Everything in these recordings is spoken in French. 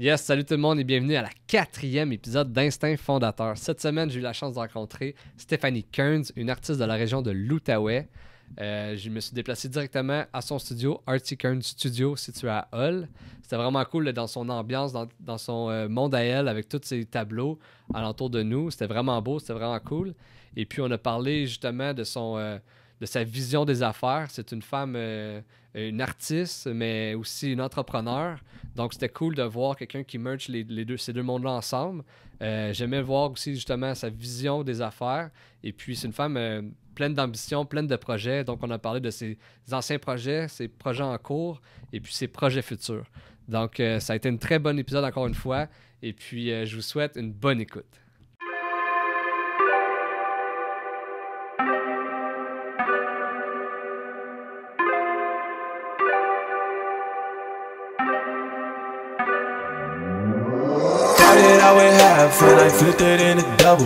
Yes, salut tout le monde et bienvenue à la quatrième épisode d'Instinct Fondateur. Cette semaine, j'ai eu la chance de rencontrer Stéphanie Kearns, une artiste de la région de l'Outaouais. Euh, je me suis déplacé directement à son studio, Artie Kearns Studio, situé à Hull. C'était vraiment cool dans son ambiance, dans, son euh, monde à elle, avec tous ses tableaux alentour de nous. C'était vraiment beau, c'était vraiment cool. Et puis, on a parlé justement de son... Euh, sa vision des affaires. C'est une femme, euh, une artiste, mais aussi une entrepreneur. Donc, c'était cool de voir quelqu'un qui merge les, deux, ces deux mondes-là ensemble. Euh, j'aimais voir aussi justement sa vision des affaires. Et puis, c'est une femme euh, pleine d'ambition, pleine de projets. Donc, on a parlé de ses anciens projets, ses projets en cours et puis ses projets futurs. Donc, ça a été un très bon épisode encore une fois. Et puis, je vous souhaite une bonne écoute. in double.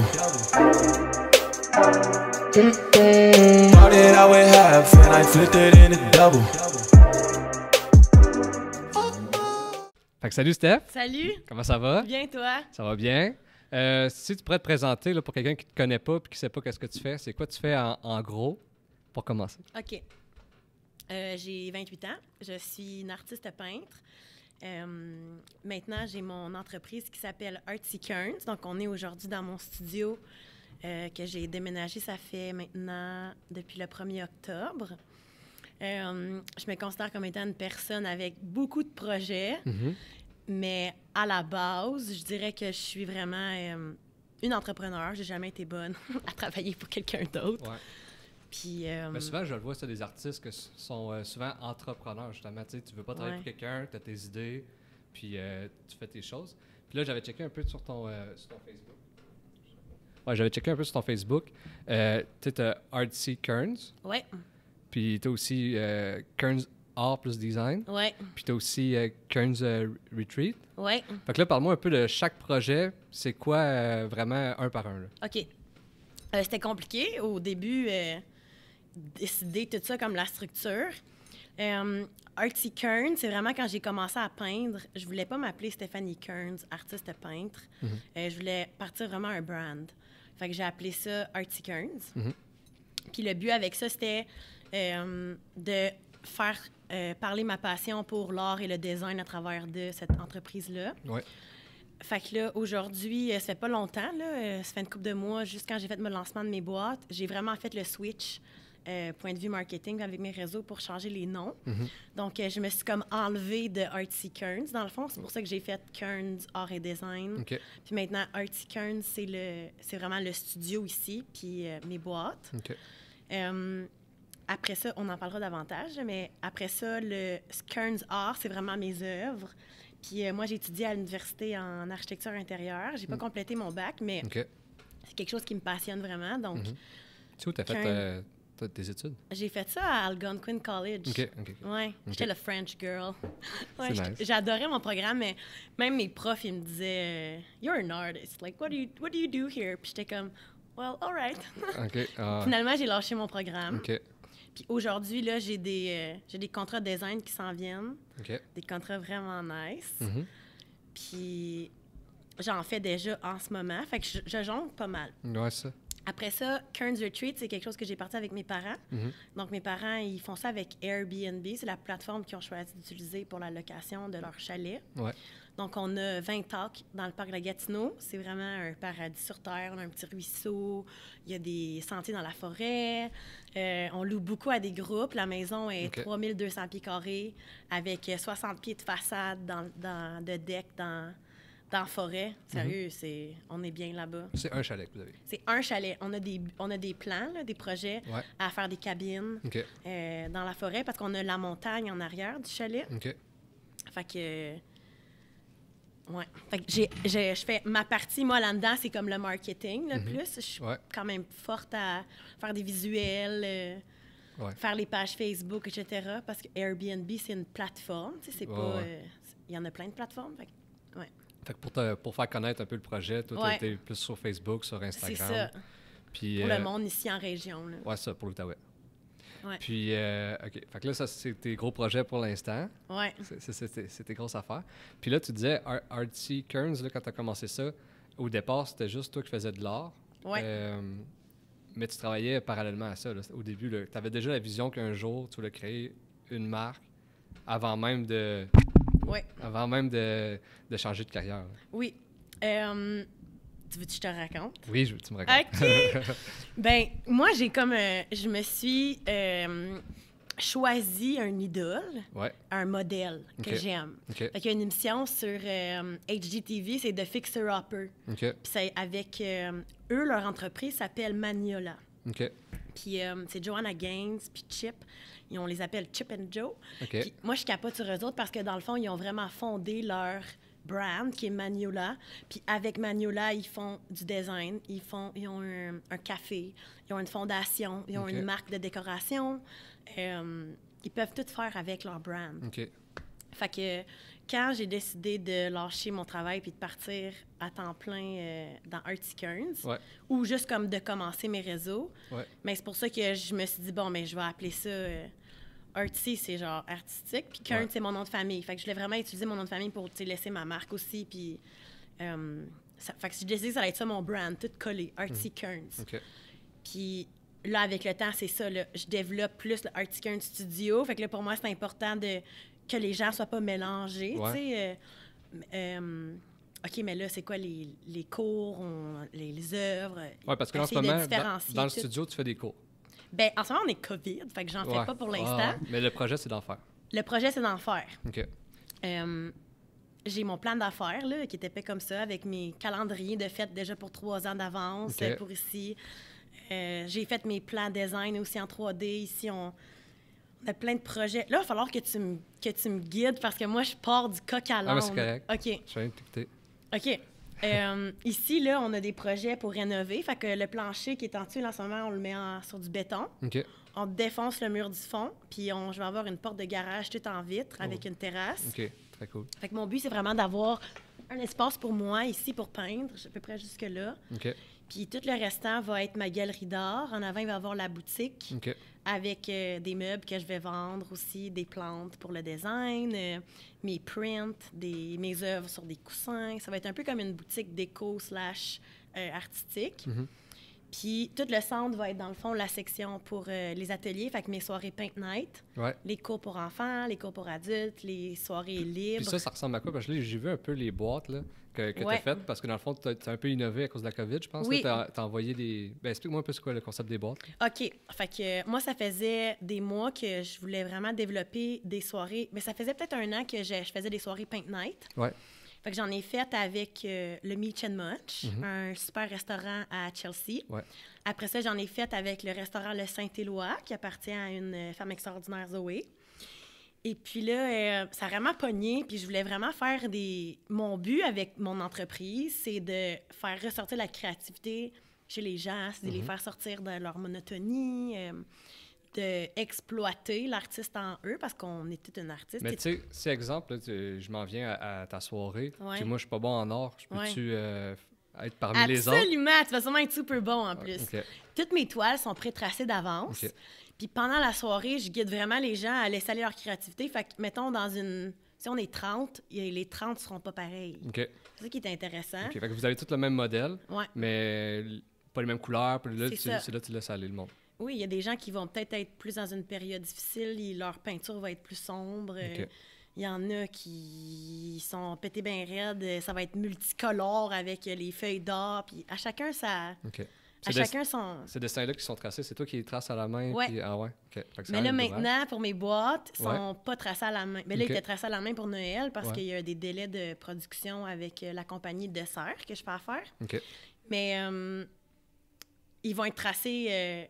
in double. Fait que salut Steph. Salut. Comment ça va? Bien toi. Ça va bien. Euh, si tu pourrais te présenter pour quelqu'un qui ne te connaît pas et qui ne sait pas qu'est-ce que tu fais, c'est quoi tu fais en, gros pour commencer? OK. Euh, j'ai 28 ans. Je suis une artiste peintre. Euh, maintenant, j'ai mon entreprise qui s'appelle Artsy Kearns. Donc, on est aujourd'hui dans mon studio euh, que j'ai déménagé, ça fait maintenant depuis le 1er octobre. Euh, je me considère comme étant une personne avec beaucoup de projets, mhm. mais à la base, je dirais que je suis vraiment une entrepreneur. J'ai jamais été bonne à travailler pour quelqu'un d'autre. Mais ben, euh, souvent, je le vois, c'est des artistes qui sont euh, souvent entrepreneurs, justement. Tu sais, veux pas travailler pour quelqu'un, tu as tes idées, puis euh, tu fais tes choses. Puis là, j'avais checké un peu sur ton, sur ton Facebook. Ouais, j'avais checké un peu sur ton Facebook. tu as Artsy Kearns. Ouais. Puis tu as aussi Kearns Art plus Design. Ouais. Puis tu as aussi Kearns Retreat. Ouais. Fait que là, parle-moi un peu de chaque projet. C'est quoi vraiment un par un? Là. OK. C'était compliqué au début décider tout ça comme la structure. Euh, Artie Kearns, c'est vraiment quand j'ai commencé à peindre, je voulais pas m'appeler Stéphanie Kearns, artiste peintre. Mhm. Euh, je voulais partir vraiment un brand. Fait que j'ai appelé ça Artie Kearns. Mhm. Puis le but avec ça, c'était euh, de faire parler ma passion pour l'art et le design à travers de cette entreprise-là. Fait que là, aujourd'hui, ça fait pas longtemps, là, ça fait une couple de mois, juste quand j'ai fait le lancement de mes boîtes, j'ai vraiment fait le switch euh, point de vue marketing avec mes réseaux pour changer les noms. Mhm. Donc, euh, je me suis comme enlevée de Artsy Kearns. Dans le fond, c'est pour ça que j'ai fait Kearns Art et Design. Puis maintenant, Artsy Kearns, c'est, le, c'est vraiment le studio ici, puis euh, mes boîtes. après ça, on en parlera davantage, mais après ça, le Kearns Art, c'est vraiment mes œuvres. Puis moi, j'ai étudié à l'université en architecture intérieure. J'ai pas mm. complété mon bac, mais c'est quelque chose qui me passionne vraiment. Donc, mhm. tu sais fait tes études? J'ai fait ça à Algonquin College. OK, Ouais, j'étais la « French girl. J'adorais mon programme, mais même mes profs, ils me disaient euh, « You're an artist. Like, what do you, what do, you do here? » Puis j'étais comme « Well, all right. Ah. Finalement, j'ai lâché mon programme. OK. Puis aujourd'hui, là, j'ai des, contrats euh, j'ai des contrats design qui s'en viennent. OK. Des contrats vraiment nice. Mm-hmm. Puis j'en fais déjà en ce moment. Fait que je, je jongle pas mal. Ouais, ça. Après ça, Kerns Retreat, c'est quelque chose que j'ai parti avec mes parents. Mm-hmm. Donc, mes parents, ils font ça avec Airbnb. C'est la plateforme qu'ils ont choisi d'utiliser pour la location de leur chalet. Donc, on a 20 talks dans le parc de Gatineau. C'est vraiment un paradis sur terre. On a un petit ruisseau. Il y a des sentiers dans la forêt. Euh, on loue beaucoup à des groupes. La maison est 3200 pieds carrés avec 60 pieds de façade dans, de deck dans, dans la forêt. Sérieux, mhm. c'est, on est bien là-bas. C'est un chalet que vous avez. C'est un chalet. On a des, on a des plans, des projets à faire des cabines euh, dans la forêt parce qu'on a la montagne en arrière du chalet. Fait que. Euh, ouais. Fait que je fais ma partie, moi, là-dedans, c'est comme le marketing, le mhm. plus. Je suis quand même forte à faire des visuels. Euh, faire les pages Facebook, etc. Parce que Airbnb, c'est une plateforme. c'est pas. Il y en a plein de plateformes. Fait que, ouais. Pour, pour, faire connaître un peu le projet, toi, tu étais plus sur Facebook, sur Instagram. C'est ça. Puis, pour le euh, monde ici en région. Ouais, ça, pour l'Outaouais. Ouais. Puis, euh, OK. Fait que là, ça, c'est tes gros projets pour l'instant. Ouais. C'est grosse affaire Puis là, tu disais, Artie Kearns, là, quand tu as commencé ça, au départ, c'était juste toi qui faisais de l'art. Oui. Euh, mais tu travaillais parallèlement à ça. Au début, tu avais déjà la vision qu'un jour, tu voulais créer une marque avant même de avant même de, de, changer de carrière. Oui. Euh, tu veux que je te raconte? Oui, je veux que tu me racontes. OK! ben, moi, j'ai comme. Euh, je me suis euh, choisi un idole, un modèle que j'aime. OK. Fait il y a une émission sur HGTV, euh, c'est The Fixer Hopper. OK. Puis c'est avec. eux, leur entreprise s'appelle Maniola. OK. Puis euh, c'est Joanna Gaines, puis Chip. on les appelle Chip and Joe. moi, je capote sur eux autres parce que dans le fond, ils ont vraiment fondé leur brand qui est Maniola. Puis avec Maniola, ils font du design, ils, font, ils ont un, café, ils ont une fondation, ils ont une marque de décoration. Euh, ils peuvent tout faire avec leur brand. OK. Fait que quand j'ai décidé de lâcher mon travail puis de partir à temps plein euh, dans Artie Kearns, ou juste comme de commencer mes réseaux, mais c'est pour ça que je me suis dit, bon, mais ben, je vais appeler ça Artsy, euh, Artie, c'est genre artistique, puis Kearns, c'est mon nom de famille. Fait que je voulais vraiment utiliser mon nom de famille pour laisser ma marque aussi, puis. Euh, fait que j'ai décidé que ça allait être ça mon brand, tout collé, mhm. Artie Kearns. Puis là, avec le temps, c'est ça. je développe plus le Artsy Kearns Studio. Fait que là, pour moi, c'est important de que les gens soient pas mélangés. Tu sais, euh, euh, OK, mais là, c'est quoi les, les cours, les, œuvres? Oui, parce que ce moment, dans, le studio, tu fais des cours. Ben, en ce moment, on est COVID, donc que j'en fais pas pour ah, l'instant. mais le projet, c'est d'en faire. Le projet, c'est d'en faire. OK. Euh, j'ai mon plan d'affaires, là, qui était fait comme ça, avec mes calendriers de fête déjà pour trois ans d'avance pour ici. j'ai fait mes plans design aussi en 3D. Ici, on, on a plein de projets. Là, il va falloir que tu, me, que tu me guides parce que moi, je pars du coq à Ah, c'est correct. OK. Je vais t'écouter. OK. Euh, ici, là, on a des projets pour rénover. Fait que le plancher qui est en dessous, en ce moment, on le met sur du béton. OK. On défonce le mur du fond, puis on, je vais avoir une porte de garage toute en vitre oh. avec une terrasse. OK. Très cool. Fait que mon but, c'est vraiment d'avoir un espace pour moi ici pour peindre, à peu près jusque-là. OK. Puis tout le restant va être ma galerie d'art. En avant, il va y avoir la boutique. OK avec euh, des meubles que je vais vendre aussi, des plantes pour le design, euh, mes prints, des, mes œuvres sur des coussins. Ça va être un peu comme une boutique déco slash euh, artistique. Mhm. Puis tout le centre va être dans le fond la section pour les ateliers, fait que mes soirées paint night, les cours pour enfants, les cours pour adultes, les soirées libres. Puis ça, ça ressemble à quoi? Parce que j'ai vu un peu les boîtes, là que, tu as faite, parce que dans le fond, tu as, un peu innové à cause de la COVID, je pense. Oui. Tu envoyé des. Ben, explique-moi un peu ce qu'est le concept des boîtes. OK. Fait que euh, moi, ça faisait des mois que je voulais vraiment développer des soirées. Mais ça faisait peut-être un an que je, faisais des soirées Paint Night. Fait que j'en ai fait avec euh, le Meach and Munch, mm-hmm. un super restaurant à Chelsea. Après ça, j'en ai fait avec le restaurant Le Saint-Éloi, qui appartient à une euh, femme extraordinaire, Zoé. Et puis là, euh, ça a vraiment pogné, puis je voulais vraiment faire des... Mon but avec mon entreprise, c'est de faire ressortir la créativité chez les gens, c'est de les mhm. faire sortir de leur monotonie, euh, d'exploiter l'artiste en eux, parce qu'on est tous un artiste. Mais tu sais, exemple, je m'en viens à, ta soirée, puis moi, je suis pas bon en or. je peux-tu... Euh, être parmi les autres. Absolument, tu vas sûrement être super bon en ah, plus. Toutes mes toiles sont pré-tracées d'avance. Puis pendant la soirée, je guide vraiment les gens à laisser aller leur créativité. Fait que, mettons, dans une. Si on est 30, les 30 seront pas pareils. OK. C'est ça qui est intéressant. OK. Fait que vous avez tous le même modèle, mais pas les mêmes couleurs. Puis là, c'est là tu laisses aller le monde. Oui, il y a des gens qui vont peut-être être plus dans une période difficile, leur peinture va être plus sombre. OK. Euh, il y en a qui sont pétés bien raides, ça va être multicolore avec les feuilles d'or, puis à chacun ça... OK. À chacun son. Ces dessins là qui sont tracés, c'est toi qui les traces à la main. Ouais. Ah ouais. Mais là, maintenant, pour mes boîtes, ils sont pas tracés à la main. Mais là, ils étaient tracés à la main pour Noël parce qu'il y a des délais de production avec euh, la compagnie de dessert que je peux faire. OK. Mais euh, ils vont être tracés. Euh,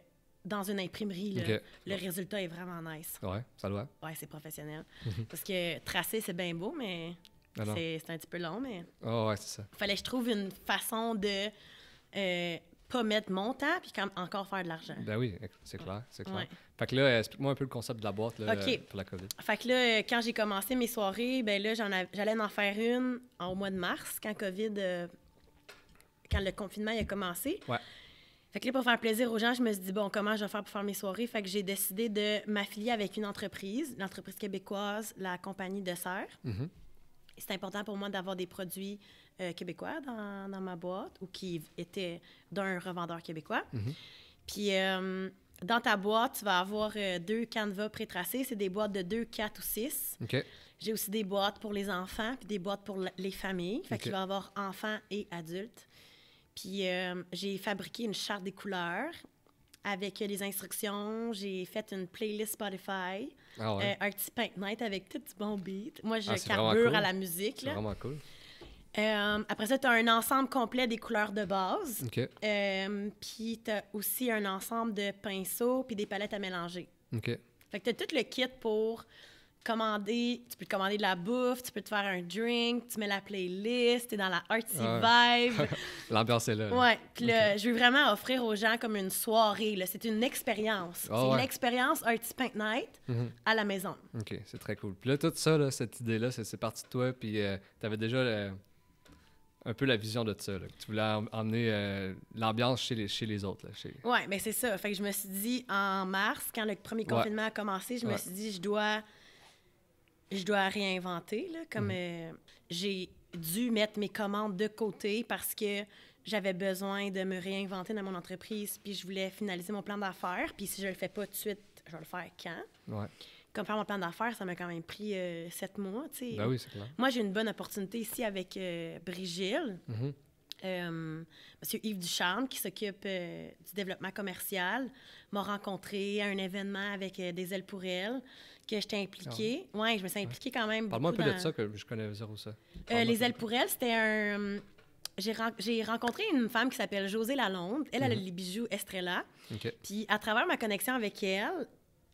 dans une imprimerie, OK. le résultat est vraiment nice. Ouais, ça doit. Ouais, c'est professionnel. Mhm. Parce que tracer, c'est bien beau, mais ah c'est un petit peu long, mais. Oh, ouais, c'est ça. Fallait que je trouve une façon de pas mettre mon temps, puis encore faire de l'argent. Ben oui, c'est clair, c'est clair. Fait que là, euh, explique-moi un peu le concept de la boîte là, euh, pour la COVID. Fait que là, euh, quand j'ai commencé mes soirées, ben là, j'allais en, faire une au mois de mars, quand COVID, quand le confinement a commencé. Fait que là, pour faire plaisir aux gens, je me suis dit, bon, comment je vais faire pour faire mes soirées? Fait que j'ai décidé de m'affilier avec une entreprise, l'entreprise québécoise, la compagnie de sœurs. Mhm. C'est important pour moi d'avoir des produits euh, québécois dans, ma boîte ou qui était d'un revendeur québécois. Mhm. Puis euh, dans ta boîte, tu vas avoir euh, deux canevas tracés C'est des boîtes de 2, 4 ou 6. J'ai aussi des boîtes pour les enfants puis des boîtes pour les familles. Fait qu'il va avoir enfants et adultes. Puis j'ai fabriqué une charte des couleurs avec les instructions. J'ai fait une playlist Spotify, ah un petit paint night avec tout du bon beat. Moi, je ah, carbure à la musique. C'est vraiment cool. Euh, après ça, tu as un ensemble complet des couleurs de base. Euh, puis tu as aussi un ensemble de pinceaux puis des palettes à mélanger. OK. Fait que tu as tout le kit pour commander. Tu peux commander de la bouffe, tu peux te faire un drink, tu mets la playlist, tu dans la artsy ah. vibe. L'ambiance est là. Ouais. je veux vraiment offrir aux gens comme une soirée. C'est une expérience. Ah c'est l'expérience Artsy Paint Night mm-hmm. à la maison. OK, c'est très cool. Puis là, tout ça, cette idée-là, c'est parti de toi. Puis euh, tu avais déjà. Le un peu la vision de ça. Là, tu voulais emmener euh, l'ambiance chez les, chez les autres. Oui, mais c'est ça. Fait que je me suis dit, en mars, quand le premier confinement a commencé, je me suis dit, je dois, je dois réinventer. Là, comme mm. euh, j'ai dû mettre mes commandes de côté parce que j'avais besoin de me réinventer dans mon entreprise, puis je voulais finaliser mon plan d'affaires. Puis si je le fais pas tout de suite, je vais le faire quand. Ouais comme faire mon plan d'affaires, ça m'a quand même pris euh, sept mois. Ben oui, c'est clair. Moi, j'ai une bonne opportunité ici avec euh, mhm. euh Monsieur Yves Ducharme, qui s'occupe euh, du développement commercial, m'a rencontré à un événement avec des ailes pour elle que j'étais impliquée. Ah oui, ouais, je me suis impliquée quand même. Parle-moi un peu de ça, que je connais zéro ça. les ailes pour elle, c'était un. J'ai rencontré une femme qui s'appelle José Lalonde. Elle, elle a mhm. les bijoux Estrella. Puis à travers ma connexion avec elle,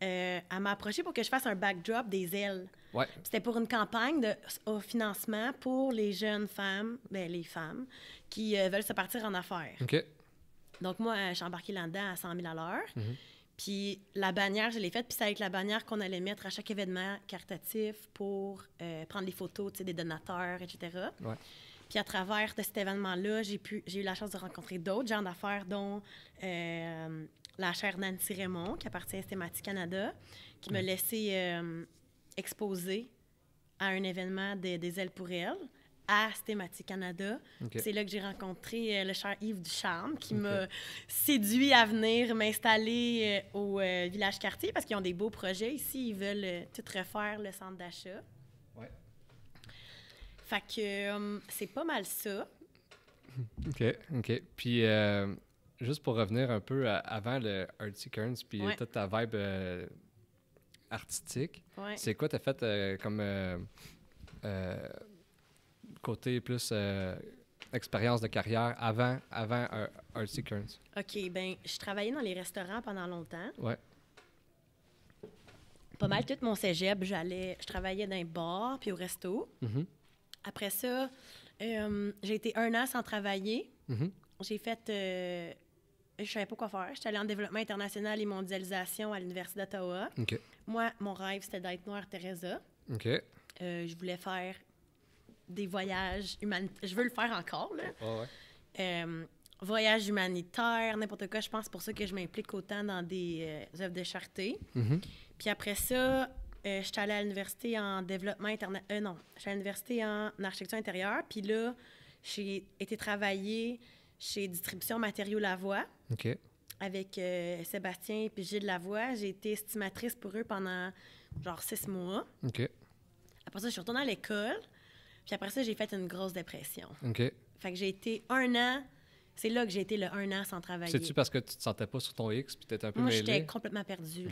euh, m'approcher pour que je fasse un backdrop des ailes. C'était pour une campagne de, au financement pour les jeunes femmes, ben, les femmes, qui euh, veulent se partir en affaires. Donc, moi, euh, j'ai embarqué embarquée là-dedans à 100 000 à l'heure. Mhm. Puis la bannière, je l'ai faite, puis ça va être la bannière qu'on allait mettre à chaque événement caritatif pour euh, prendre les photos des donateurs, etc. Puis à travers de cet événement-là, j'ai eu la chance de rencontrer d'autres gens d'affaires, dont la chère Nancy Raymond, qui appartient à Stématique Canada, qui m'a laissé euh, exposer à un événement des ailes pour elle à Stématique Canada. C'est là que j'ai rencontré euh, le cher Yves Ducharme qui me m'a séduit à venir m'installer euh, au village quartier parce qu'ils ont des beaux projets ici. Ils veulent tout refaire le centre d'achat. Ouais. Fait que c'est pas mal ça. OK, OK. Puis juste pour revenir un peu avant le Artsy Kearns, puis toute ta vibe euh, artistique, c'est quoi t'as fait euh, comme euh, côté plus expérience de carrière avant, avant OK, ben je travaillais dans les restaurants pendant longtemps. Ouais. Pas mal tout mon cégep, j'allais, je travaillais dans un bar puis au resto. Mm-hmm. Après ça, j'ai été un an sans travailler. Mm-hmm. J'ai fait je savais pas quoi faire. J'étais allée en développement international et mondialisation à l'Université d'Ottawa. Moi, mon rêve, c'était d'être Noire Teresa. Euh, je voulais faire des voyages humanitaires. Je veux le faire encore, là. Euh, voyages humanitaires, n'importe quoi. Je pense pour ça que je m'implique autant dans des euh, œuvres de charité. Mm-hmm. Puis après ça, j'étais allée à l'université en développement international. Euh, non, j'étais à l'université en architecture intérieure. Puis là, j'ai été travailler chez Distribution Matériaux la Lavoie. OK. Avec euh, Sébastien et Gilles Lavoie. J'ai été estimatrice pour eux pendant genre six mois. OK. Après ça, je suis retournée à l'école. Puis après ça, j'ai fait une grosse dépression. OK. Fait que j'ai été un an. C'est là que j'ai été le un an sans travailler. C'est-tu parce que tu te sentais pas sur ton X puis t'étais un peu Moi, j'étais complètement perdue.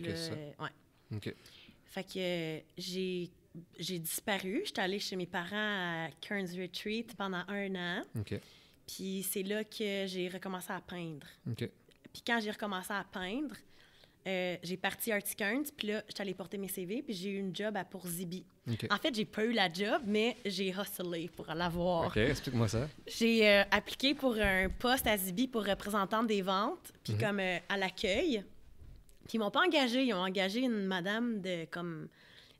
Fait que euh, j'ai j'ai disparu. J'étais allée chez mes parents à Kearns Retreat pendant un an. Puis c'est là que j'ai recommencé à peindre. Puis quand j'ai recommencé à peindre, euh, j'ai parti à Articurns, puis là, j'étais allée porter mes CV, puis j'ai eu une job à Pour Zibi. En fait, j'ai pas eu la job, mais j'ai hustlé pour l'avoir. OK, explique-moi ça. J'ai euh, appliqué pour un poste à Zibi pour représentant des ventes, puis mhm. comme euh, à l'accueil. Puis ils m'ont pas engagé. ils ont engagé une madame de comme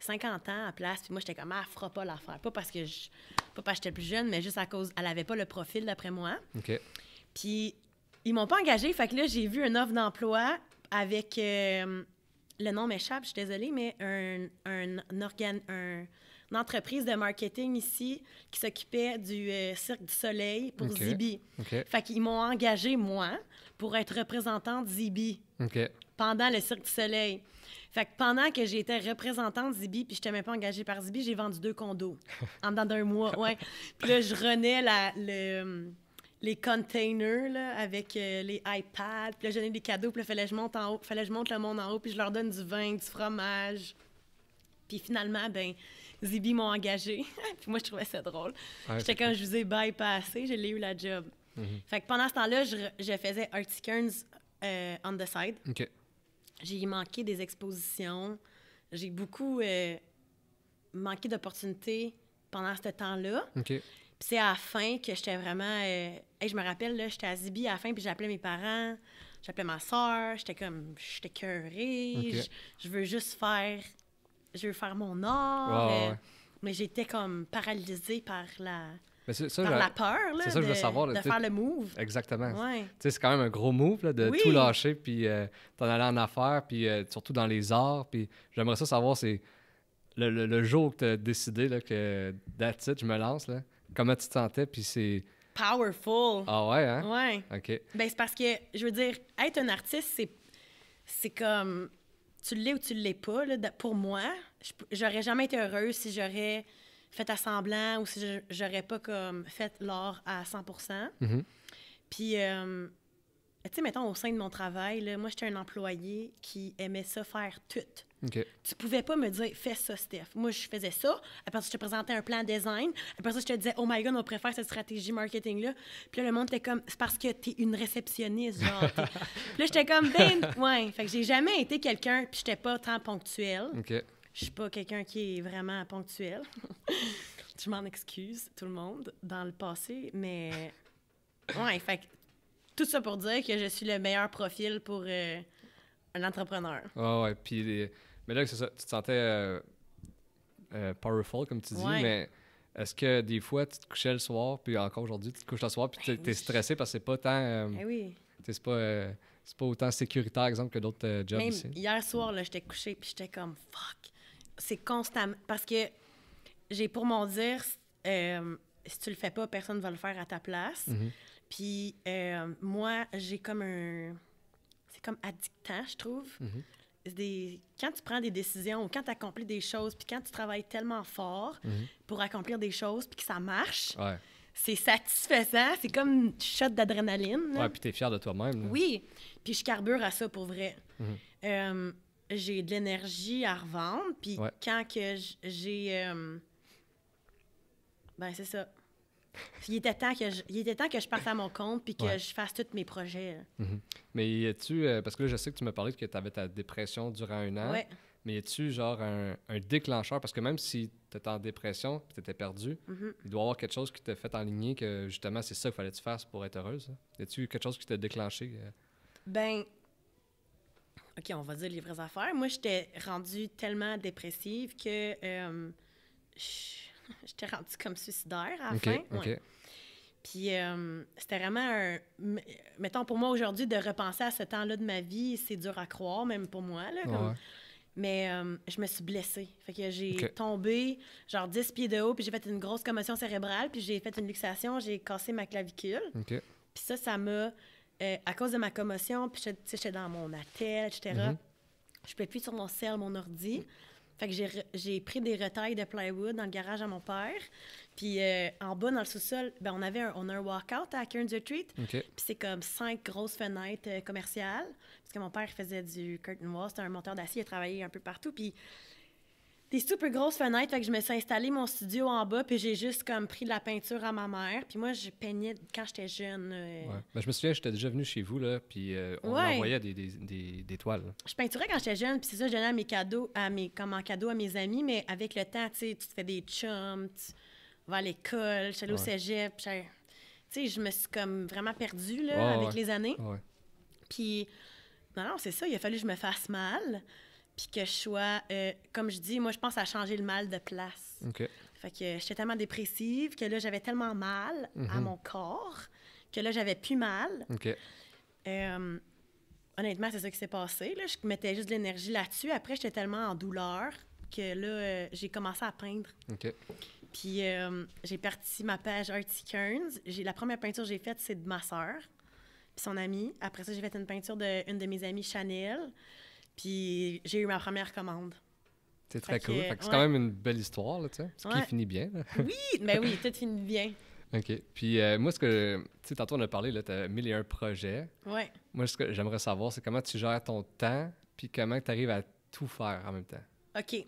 50 ans à place. Puis moi, j'étais comme, elle ah, fera pas l'affaire. Pas parce que je, pas parce que j'étais plus jeune, mais juste à cause, elle avait pas le profil d'après moi. OK. Puis ils m'ont pas engagé. Fait que là, j'ai vu une offre d'emploi avec, euh, le nom m'échappe, je suis désolée, mais un, organe, une entreprise de marketing ici qui s'occupait du euh, Cirque du Soleil pour Zibi. Fait qu'ils m'ont engagé, moi, pour être représentante Zibi. OK pendant le Cirque du Soleil. Fait que pendant que j'étais représentante Zibi, puis je n'étais même pas engagée par Zibi, j'ai vendu deux condos en dedans d'un mois, ouais. Puis là, je renais la, le, les containers là, avec euh, les iPads, puis là, je donnais des cadeaux, puis là, fallait que je monte en haut, fallait que je monte le monde en haut, puis je leur donne du vin, du fromage. Puis finalement, ben Zibi m'ont engagée. puis moi, je trouvais ça drôle. Ah j'étais comme, je vous ai bypassé, j'ai eu la job. Mm-hmm. Fait que pendant ce temps-là, je, faisais Artie euh, on the side. J'ai manqué des expositions. J'ai beaucoup euh, manqué d'opportunités pendant ce temps-là. c'est à la fin que j'étais vraiment. Euh, je me rappelle, là, j'étais à Zibi à la fin, puis j'appelais mes parents, j'appelais ma soeur. J'étais comme, j'étais curieuse. Je veux juste faire. Je veux faire mon art. Mais j'étais comme paralysée par la mais ça, la peur là, de, je veux savoir, faire le move. Exactement. Ouais. C'est quand même un gros move là, de tout lâcher, puis euh, t'en aller en affaires, puis euh, surtout dans les arts. Puis j'aimerais ça savoir, c'est le, jour que tu as décidé là, que that's it, je me lance, là, comment tu te sentais, puis c'est... Powerful. Ah ouais, hein? Ouais. OK. Ben, c'est parce que, je veux dire, être un artiste, c'est, c'est comme... Tu l'es ou tu l'es pas, là, pour moi. J'aurais jamais été heureuse si j'aurais fait à semblant ou si j'aurais pas comme fait l'or à 100 mm-hmm. Puis, euh, tu sais, mettons, au sein de mon travail, là, moi, j'étais un employé qui aimait ça faire tout. Tu pouvais pas me dire, fais ça, Steph. Moi, je faisais ça. Après ça, je te présentais un plan design. Après ça, je te disais, oh my god, on préfère cette stratégie marketing-là. Puis là, le monde était comme, c'est parce que t'es une réceptionniste, genre. puis là, j'étais comme, ben, ouais. Fait que j'ai jamais été quelqu'un, puis j'étais pas tant ponctuel. Je suis pas quelqu'un qui est vraiment ponctuel. je m'en excuse, tout le monde, dans le passé, mais... Ouais, fait tout ça pour dire que je suis le meilleur profil pour euh, un entrepreneur. Ah ouais, puis... Mais là, tu te sentais euh, euh, powerful, comme tu dis, mais... Est-ce que des fois, tu te couchais le soir, puis encore aujourd'hui, tu te couches le soir, puis tu es ben stressé parce que c'est pas tant. Ben c'est pas, autant sécuritaire, exemple, que d'autres jobs Hier soir, là, j'étais couché, puis j'étais comme fuck c'est constamment. Parce que j'ai pour mon dire, euh, si tu le fais pas, personne va le faire à ta place. Mhm. Puis euh, moi, j'ai comme un. C'est comme addictant, je trouve. Mhm. des... Quand tu prends des décisions, quand tu accomplis des choses, puis quand tu travailles tellement fort mhm. pour accomplir des choses, puis que ça marche. C'est satisfaisant, c'est comme une shot d'adrénaline. Ouais, puis t'es fier de toi-même. Oui, puis je carbure à ça pour vrai. Euh, j'ai de l'énergie à revendre. Puis quand que j'ai. Euh, ben, c'est ça. Il était, temps que je, il était temps que je parte à mon compte puis que je fasse tous mes projets. Hein. Mm-hmm. Mais es-tu, euh, parce que là, je sais que tu m'as parlé que tu avais ta dépression durant un an, Oui. mais es-tu genre un, déclencheur? Parce que même si tu étais en dépression tu étais perdu, mm-hmm. il doit y avoir quelque chose qui t'a fait enligner que justement, c'est ça qu'il fallait que tu fasses pour être heureuse. Es-tu hein? quelque chose qui t'a déclenché? Euh? Ben, OK, on va dire les vraies affaires. Moi, j'étais rendue tellement dépressive que euh, j'étais rendue comme suicidaire à la fin. Puis euh, c'était vraiment un. Mettons, pour moi aujourd'hui, de repenser à ce temps-là de ma vie, c'est dur à croire, même pour moi. Mais euh, je me suis blessée. Fait que j'ai tombé, genre 10 pieds de haut, puis j'ai fait une grosse commotion cérébrale, puis j'ai fait une luxation, j'ai cassé ma clavicule. Puis ça, ça m'a euh, à cause de ma commotion, puis j'étais dans mon attel, etc., mm-hmm. je peux plus sur mon sel, mon ordi. Fait que j'ai pris des retailles de plywood dans le garage à mon père. Puis euh, en bas, dans le sous-sol, ben, on avait un, on a un à Kearns Retreat. Puis c'est comme cinq grosses fenêtres euh, commerciales. Parce que mon père faisait du curtain wall, c'était un monteur d'acier, il a un peu partout. Puis des super grosses fenêtres. que je me suis installé mon studio en bas, puis j'ai juste comme pris de la peinture à ma mère. Puis moi, je peignais quand j'étais jeune. Euh. Ben, je me souviens, j'étais déjà venu chez vous, là, puis euh, on m'envoyait des, toiles. Je peinturais quand j'étais jeune, puis c'est ça, je donnais mes cadeaux, à mes, comme en cadeau à mes amis, mais avec le temps, tu sais, te fais des chums, tu vas à l'école, je suis au cégep, tu sais, je me suis comme vraiment perdue, là, avec les années. Puis, non, non, c'est ça, il a fallu que je me fasse mal puis que je sois, euh, comme je dis, moi, je pense à changer le mal de place. Fait que j'étais tellement dépressive que là, j'avais tellement mal à mhm. mon corps que là, j'avais plus mal. Euh, honnêtement, c'est ça qui s'est passé. Je mettais juste de l'énergie là-dessus. Après, j'étais tellement en douleur que là, euh, j'ai commencé à peindre. OK. Puis j'ai parti ma page Artie Kearns. La première peinture que j'ai faite, c'est de ma soeur puis son amie. Après ça, j'ai fait une peinture d'une de, de mes amies, Chanel. Puis j'ai eu ma première commande. C'est très cool. c'est quand même une belle histoire, là, tu sais. Ce qui finit bien. oui, mais oui, tout finit bien. OK. Puis euh, moi, ce que. Tu sais, tantôt, on a parlé, là, tu as mille projets. Ouais. Moi, ce que j'aimerais savoir, c'est comment tu gères ton temps, puis comment tu arrives à tout faire en même temps. OK.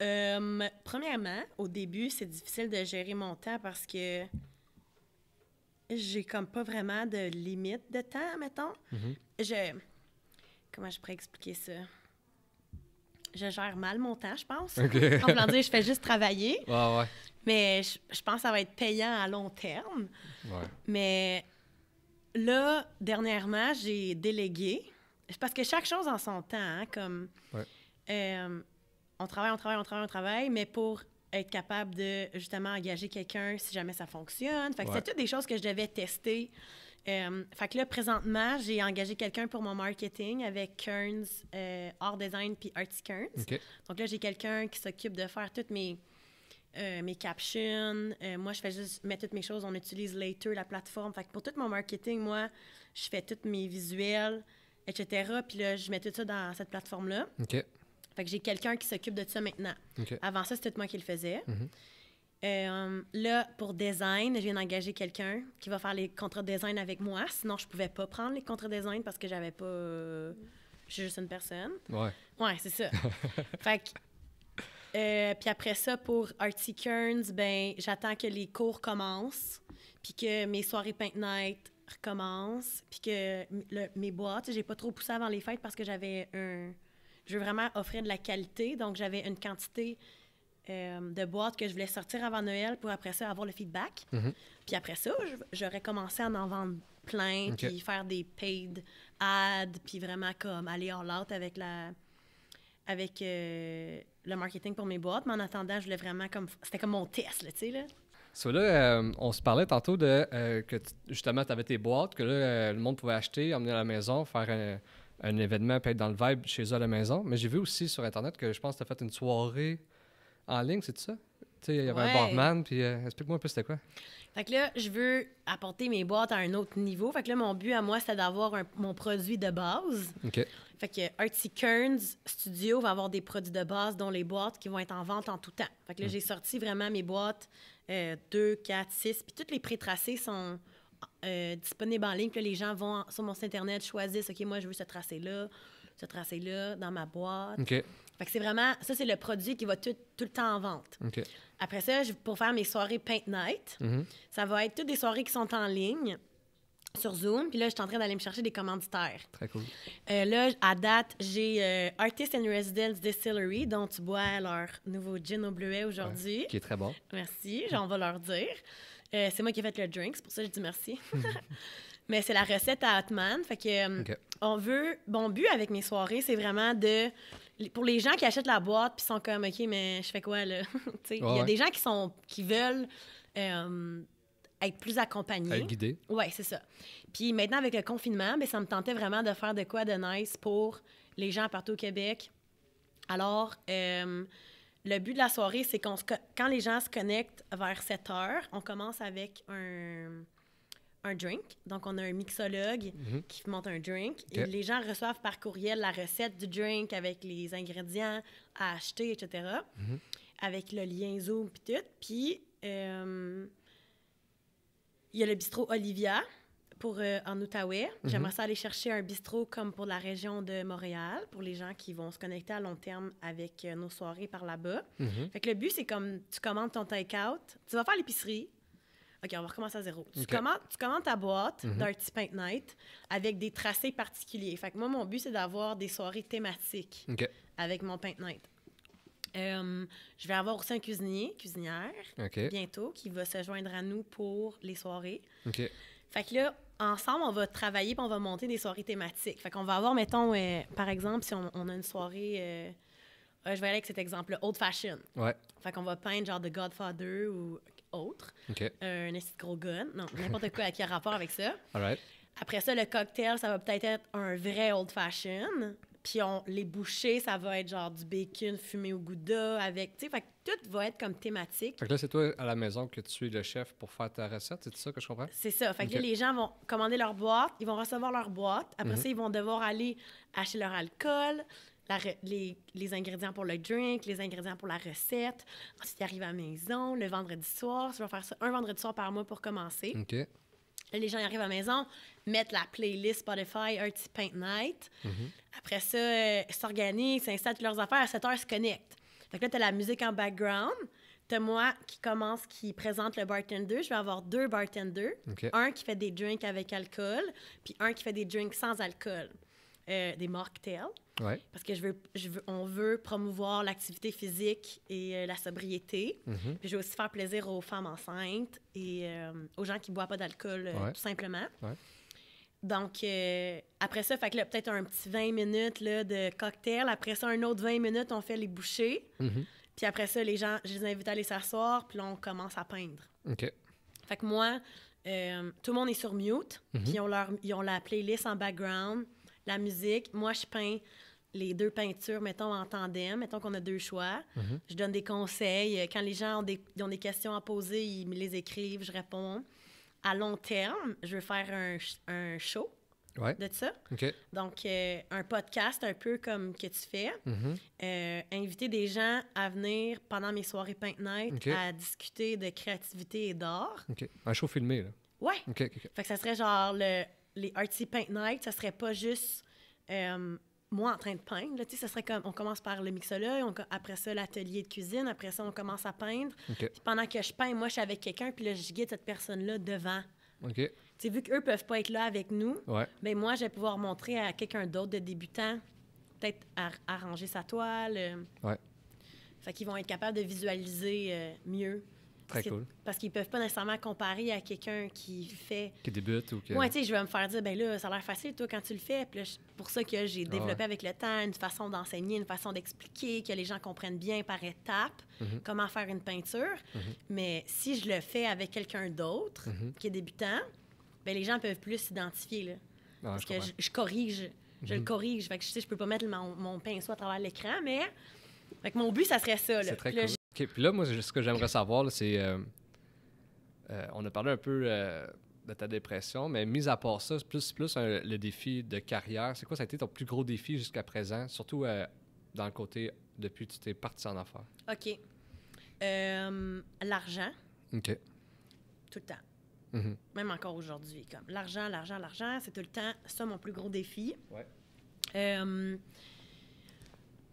Hum, premièrement, au début, c'est difficile de gérer mon temps parce que j'ai comme pas vraiment de limite de temps, mettons. Mm-hmm. Je Comment je pourrais expliquer ça? Je gère mal mon temps, je pense. en dire, je fais juste travailler. Mais je, pense que ça va être payant à long terme. Mais là, dernièrement, j'ai délégué. Parce que chaque chose en son temps, hein, comme euh, on travaille, on travaille, on travaille, on travaille, mais pour être capable de justement engager quelqu'un si jamais ça fonctionne. Fait que toutes des choses que je devais tester euh, fait que là, présentement, j'ai engagé quelqu'un pour mon marketing avec Kearns euh, Art Design puis Artie Kearns. Donc là, j'ai quelqu'un qui s'occupe de faire toutes mes, euh, mes captions. Euh, moi, je fais juste mettre toutes mes choses. On utilise Later, la plateforme. Fait que pour tout mon marketing, moi, je fais tous mes visuels, etc. Puis là, je mets tout ça dans cette plateforme-là. Fait que j'ai quelqu'un qui s'occupe de ça maintenant. Avant ça, c'était moi qui le faisais. Mhm. Euh, là, pour design, je viens d'engager quelqu'un qui va faire les contrats de design avec moi. Sinon, je pouvais pas prendre les contrats de design parce que j'avais pas. je suis juste une personne. Ouais. Ouais, c'est ça. fait euh, puis après ça, pour Artie Kearns, ben, j'attends que les cours commencent, puis que mes soirées paint night recommencent, puis que mes boîtes, j'ai pas trop poussé avant les fêtes parce que j'avais un. Je veux vraiment offrir de la qualité, donc j'avais une quantité euh, de boîtes que je voulais sortir avant Noël pour après ça avoir le feedback. Mhm. Puis après ça, j'aurais commencé à en vendre plein, puis faire des paid ads, puis vraiment comme aller en out avec la avec euh, le marketing pour mes boîtes. Mais en attendant, je voulais vraiment comme c'était comme mon test, tu sais là. So là, euh, on se parlait tantôt de que justement tu avais tes boîtes que là le monde pouvait acheter, emmener à la maison, faire un, événement, peut-être dans le vibe chez eux à la maison. Mais j'ai vu aussi sur internet que je pense que tu as fait une soirée en ligne, c'est ça? Tu sais, il y avait un barman, puis euh, explique-moi un peu c'était quoi. Fait que là, je veux apporter mes boîtes à un autre niveau. Fait que là, mon but à moi, c'était d'avoir mon produit de base. OK. Fait que Artie Kearns Studio va avoir des produits de base, dont les boîtes qui vont être en vente en tout temps. Fait que là, mm. j'ai sorti vraiment mes boîtes 2, 4, 6, puis toutes les pré tracés sont euh, disponibles en ligne. Puis les gens vont sur mon site Internet, choisissent, OK, moi, je veux ce tracé-là, ce tracé-là, dans ma boîte. Fait que c'est vraiment, ça, c'est le produit qui va tout, le temps en vente. Après ça, pour faire mes soirées Paint Night, mm-hmm. ça va être toutes des soirées qui sont en ligne sur Zoom. Puis là, je suis en train d'aller me chercher des commanditaires. Très cool. Euh, là, à date, j'ai euh, Artist and Residence Distillery, dont tu bois leur nouveau gin au bleuet aujourd'hui. qui est très bon. Merci, J'en vais leur dire. Euh, c'est moi qui ai fait le drink, c'est pour ça que je dis merci. Mm-hmm. Mais c'est la recette à Hotman. Fait que on veut. Bon but avec mes soirées, c'est vraiment de pour les gens qui achètent la boîte puis sont comme OK, mais je fais quoi là Il y a des gens qui sont qui veulent euh, être plus accompagnés. Être guidés. Oui, c'est ça. Puis maintenant, avec le confinement, mais ben, ça me tentait vraiment de faire de quoi de nice pour les gens partout au Québec. Alors, euh, le but de la soirée, c'est qu'on quand les gens se connectent vers 7 heures, on commence avec un un drink. Donc, on a un mixologue mhm. qui monte un drink. les gens reçoivent par courriel la recette du drink avec les ingrédients à acheter, etc. Mhm. Avec le lien Zoom, puis tout. Puis, euh, il y a le bistrot Olivia pour, euh, en Outaouais. Mhm. J'aimerais ça aller chercher un bistrot comme pour la région de Montréal, pour les gens qui vont se connecter à long terme avec euh, nos soirées par là-bas. Fait que le but, c'est comme tu commandes ton take-out, tu vas faire l'épicerie, OK, on va recommencer à zéro. Tu, commandes, ta boîte mm-hmm. d'un petit paint night avec des tracés particuliers. Fait que moi, mon but, c'est d'avoir des soirées thématiques avec mon paint night. je vais avoir aussi un cuisinier, cuisinière, bientôt, qui va se joindre à nous pour les soirées. Fait que là, ensemble, on va travailler et on va monter des soirées thématiques. Fait qu'on va avoir, mettons, euh, par exemple, si on, a une soirée... Euh, euh, je vais aller avec cet exemple-là, old fashion. Ouais. Fait qu'on va peindre genre The Godfather ou autre. Un gros gun, non, n'importe quoi qui a rapport avec ça. Après ça, le cocktail, ça va peut-être être un vrai old fashion. Puis on, les bouchées, ça va être genre du bacon fumé au gouda avec, tu sais, fait que tout va être comme thématique. Fait que là, c'est toi à la maison que tu es le chef pour faire ta recette, c'est ça que je comprends? C'est ça. Fait que les gens vont commander leur boîte, ils vont recevoir leur boîte. Après mm-hmm. ça, ils vont devoir aller acheter leur alcool les, ingrédients pour le drink, les ingrédients pour la recette. Ensuite, ils arrive à la maison le vendredi soir. Je vais faire ça un vendredi soir par mois pour commencer. les gens arrivent à la maison, mettent la playlist Spotify, un petit paint night. Mhm. Après ça, euh, ils s'organisent, s'installent leurs affaires. À 7 heures, se connectent. Donc là, tu as la musique en background. T'as moi qui commence, qui présente le bartender. Je vais avoir deux bartenders. Un qui fait des drinks avec alcool, puis un qui fait des drinks sans alcool. Euh, des mocktails. Parce que je veux, on veut promouvoir l'activité physique et euh, la sobriété. Mhm. Puis je veux aussi faire plaisir aux femmes enceintes et euh, aux gens qui ne boivent pas d'alcool, tout simplement. Donc, après ça, fait que peut-être un petit 20 minutes là, de cocktail. Après ça, un autre 20 minutes, on fait les bouchées. Mhm. Puis après ça, les gens, je les invite à aller s'asseoir, puis là, on commence à peindre. Fait que moi, tout le monde est sur mute, mhm. puis ils ont, leur, ils ont la playlist en background la musique. Moi, je peins les deux peintures, mettons, en tandem. Mettons qu'on a deux choix. Mhm. Je donne des conseils. Quand les gens ont des, des, questions à poser, ils me les écrivent, je réponds. À long terme, je veux faire un, show de ça. Donc, euh, un podcast un peu comme que tu fais. Mhm. Euh, inviter des gens à venir pendant mes soirées paint night à discuter de créativité et d'art. Un show filmé, là. Ouais. Fait que ça serait genre le les Artsy Paint Night, ça serait pas juste euh, moi en train de peindre. sais, ça serait comme on commence par le mixologue, on, après ça l'atelier de cuisine, après ça on commence à peindre. pendant que je peins, moi je suis avec quelqu'un, puis là je guide cette personne-là devant. sais, Vu qu'eux peuvent pas être là avec nous, mais ben moi je vais pouvoir montrer à quelqu'un d'autre de débutant, peut-être arranger sa toile. Ça euh. Fait qu'ils vont être capables de visualiser euh, mieux Très cool. Parce qu'ils peuvent pas nécessairement comparer à quelqu'un qui fait. Qui débute ou qui... Moi, tu sais, je vais me faire dire, ben là, ça a l'air facile, toi, quand tu le fais. Puis là, pour ça que j'ai ah développé avec le temps une façon d'enseigner, une façon d'expliquer, que les gens comprennent bien par étapes mhm. comment faire une peinture. Mhm. Mais si je le fais avec quelqu'un d'autre mhm. qui est débutant, ben les gens peuvent plus s'identifier, là. Ah, parce que je, corrige. Je le corrige. Fait que, je sais, je peux pas mettre mon, pinceau à travers l'écran, mais. Fait mon but, ça serait ça. Là. Très cool puis là, moi, ce que j'aimerais savoir, c'est. Euh, euh, on a parlé un peu euh, de ta dépression, mais mis à part ça, plus, plus le défi de carrière, c'est quoi ça a été ton plus gros défi jusqu'à présent, surtout dans le côté depuis que tu t'es parti en affaires? OK. l'argent. OK. Tout le temps. Mm-hmm. Même encore aujourd'hui. Comme l'argent, l'argent, l'argent, c'est tout le temps ça mon plus gros défi. Ouais.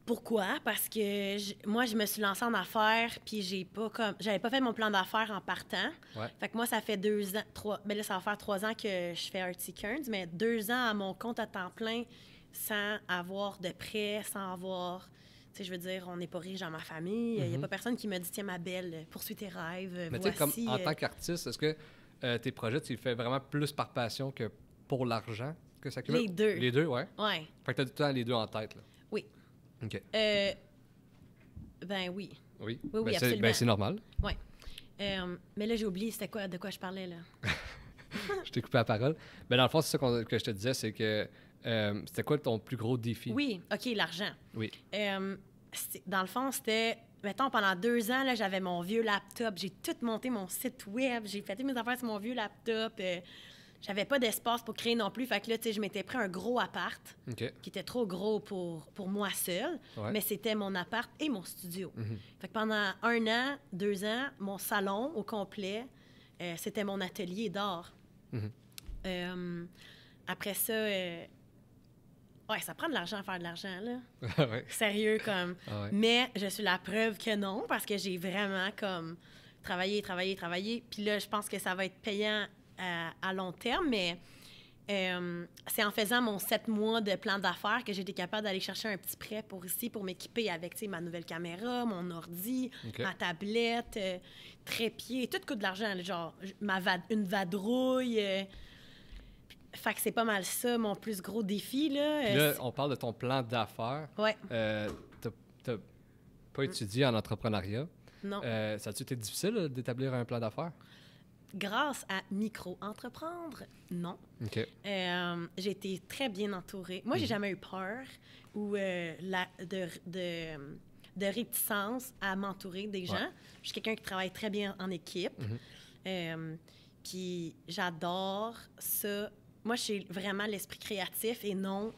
Pourquoi? Parce que moi, je me suis lancée en affaires, puis j'ai pas comme j'avais pas fait mon plan d'affaires en partant. Fait que moi, ça fait deux ans, trois, mais ben là, ça va faire trois ans que je fais un mais deux ans à mon compte à temps plein sans avoir de prêt, sans avoir. Tu sais, je veux dire, on n'est pas riche dans ma famille. Il a mhm. pas personne qui me dit Tiens, ma belle, poursuis tes rêves. Mais tu sais, comme en euh tant qu'artiste, est-ce que euh, tes projets, tu les fais vraiment plus par passion que pour l'argent que ça cumule? Les deux. Les deux, ouais. Ouais. Fait que tu as du temps les deux en tête, là. OK. Euh, ben oui. Oui, oui, ben absolument. Ben, c'est normal. Oui. Euh, mais là, j'ai oublié c'était quoi, de quoi je parlais, là. je t'ai coupé la parole. Mais ben, dans le fond, c'est ça que je te disais, c'est que euh, c'était quoi ton plus gros défi? Oui, OK, l'argent. Oui. dans le fond, c'était mettons, pendant deux ans, j'avais mon vieux laptop. J'ai tout monté mon site web. J'ai fait mes affaires sur mon vieux laptop j'avais pas d'espace pour créer non plus. Fait que là, tu sais, je m'étais pris un gros appart qui était trop gros pour, pour moi seul, mais c'était mon appart et mon studio. Mhm. Fait que pendant un an, deux ans, mon salon au complet, euh, c'était mon atelier d'art. Mhm. Euh, après ça, euh, ouais, ça prend de l'argent à faire de l'argent, là. Sérieux, comme. Ah mais je suis la preuve que non, parce que j'ai vraiment, comme, travaillé, travaillé, travaillé. Puis là, je pense que ça va être payant à, long terme, mais euh, c'est en faisant mon sept mois de plan d'affaires que j'ai été capable d'aller chercher un petit prêt pour ici, pour m'équiper avec ma nouvelle caméra, mon ordi, ma tablette, euh, trépied, tout coûte de l'argent, genre ma une vadrouille. Euh, fait que c'est pas mal ça, mon plus gros défi. Là, on parle de ton plan d'affaires. Ouais. T'as pas mm. étudié en entrepreneuriat. Non. ça a-tu été difficile d'établir un plan d'affaires? grâce à micro-entreprendre, non. Okay. Euh, j'ai été très bien entourée. Moi, j'ai mhm. jamais eu peur ou euh, la, de, de, de, réticence à m'entourer des gens. Je suis quelqu'un qui travaille très bien en équipe. Mhm. Euh, puis j'adore ça. Moi, j'ai vraiment l'esprit créatif et non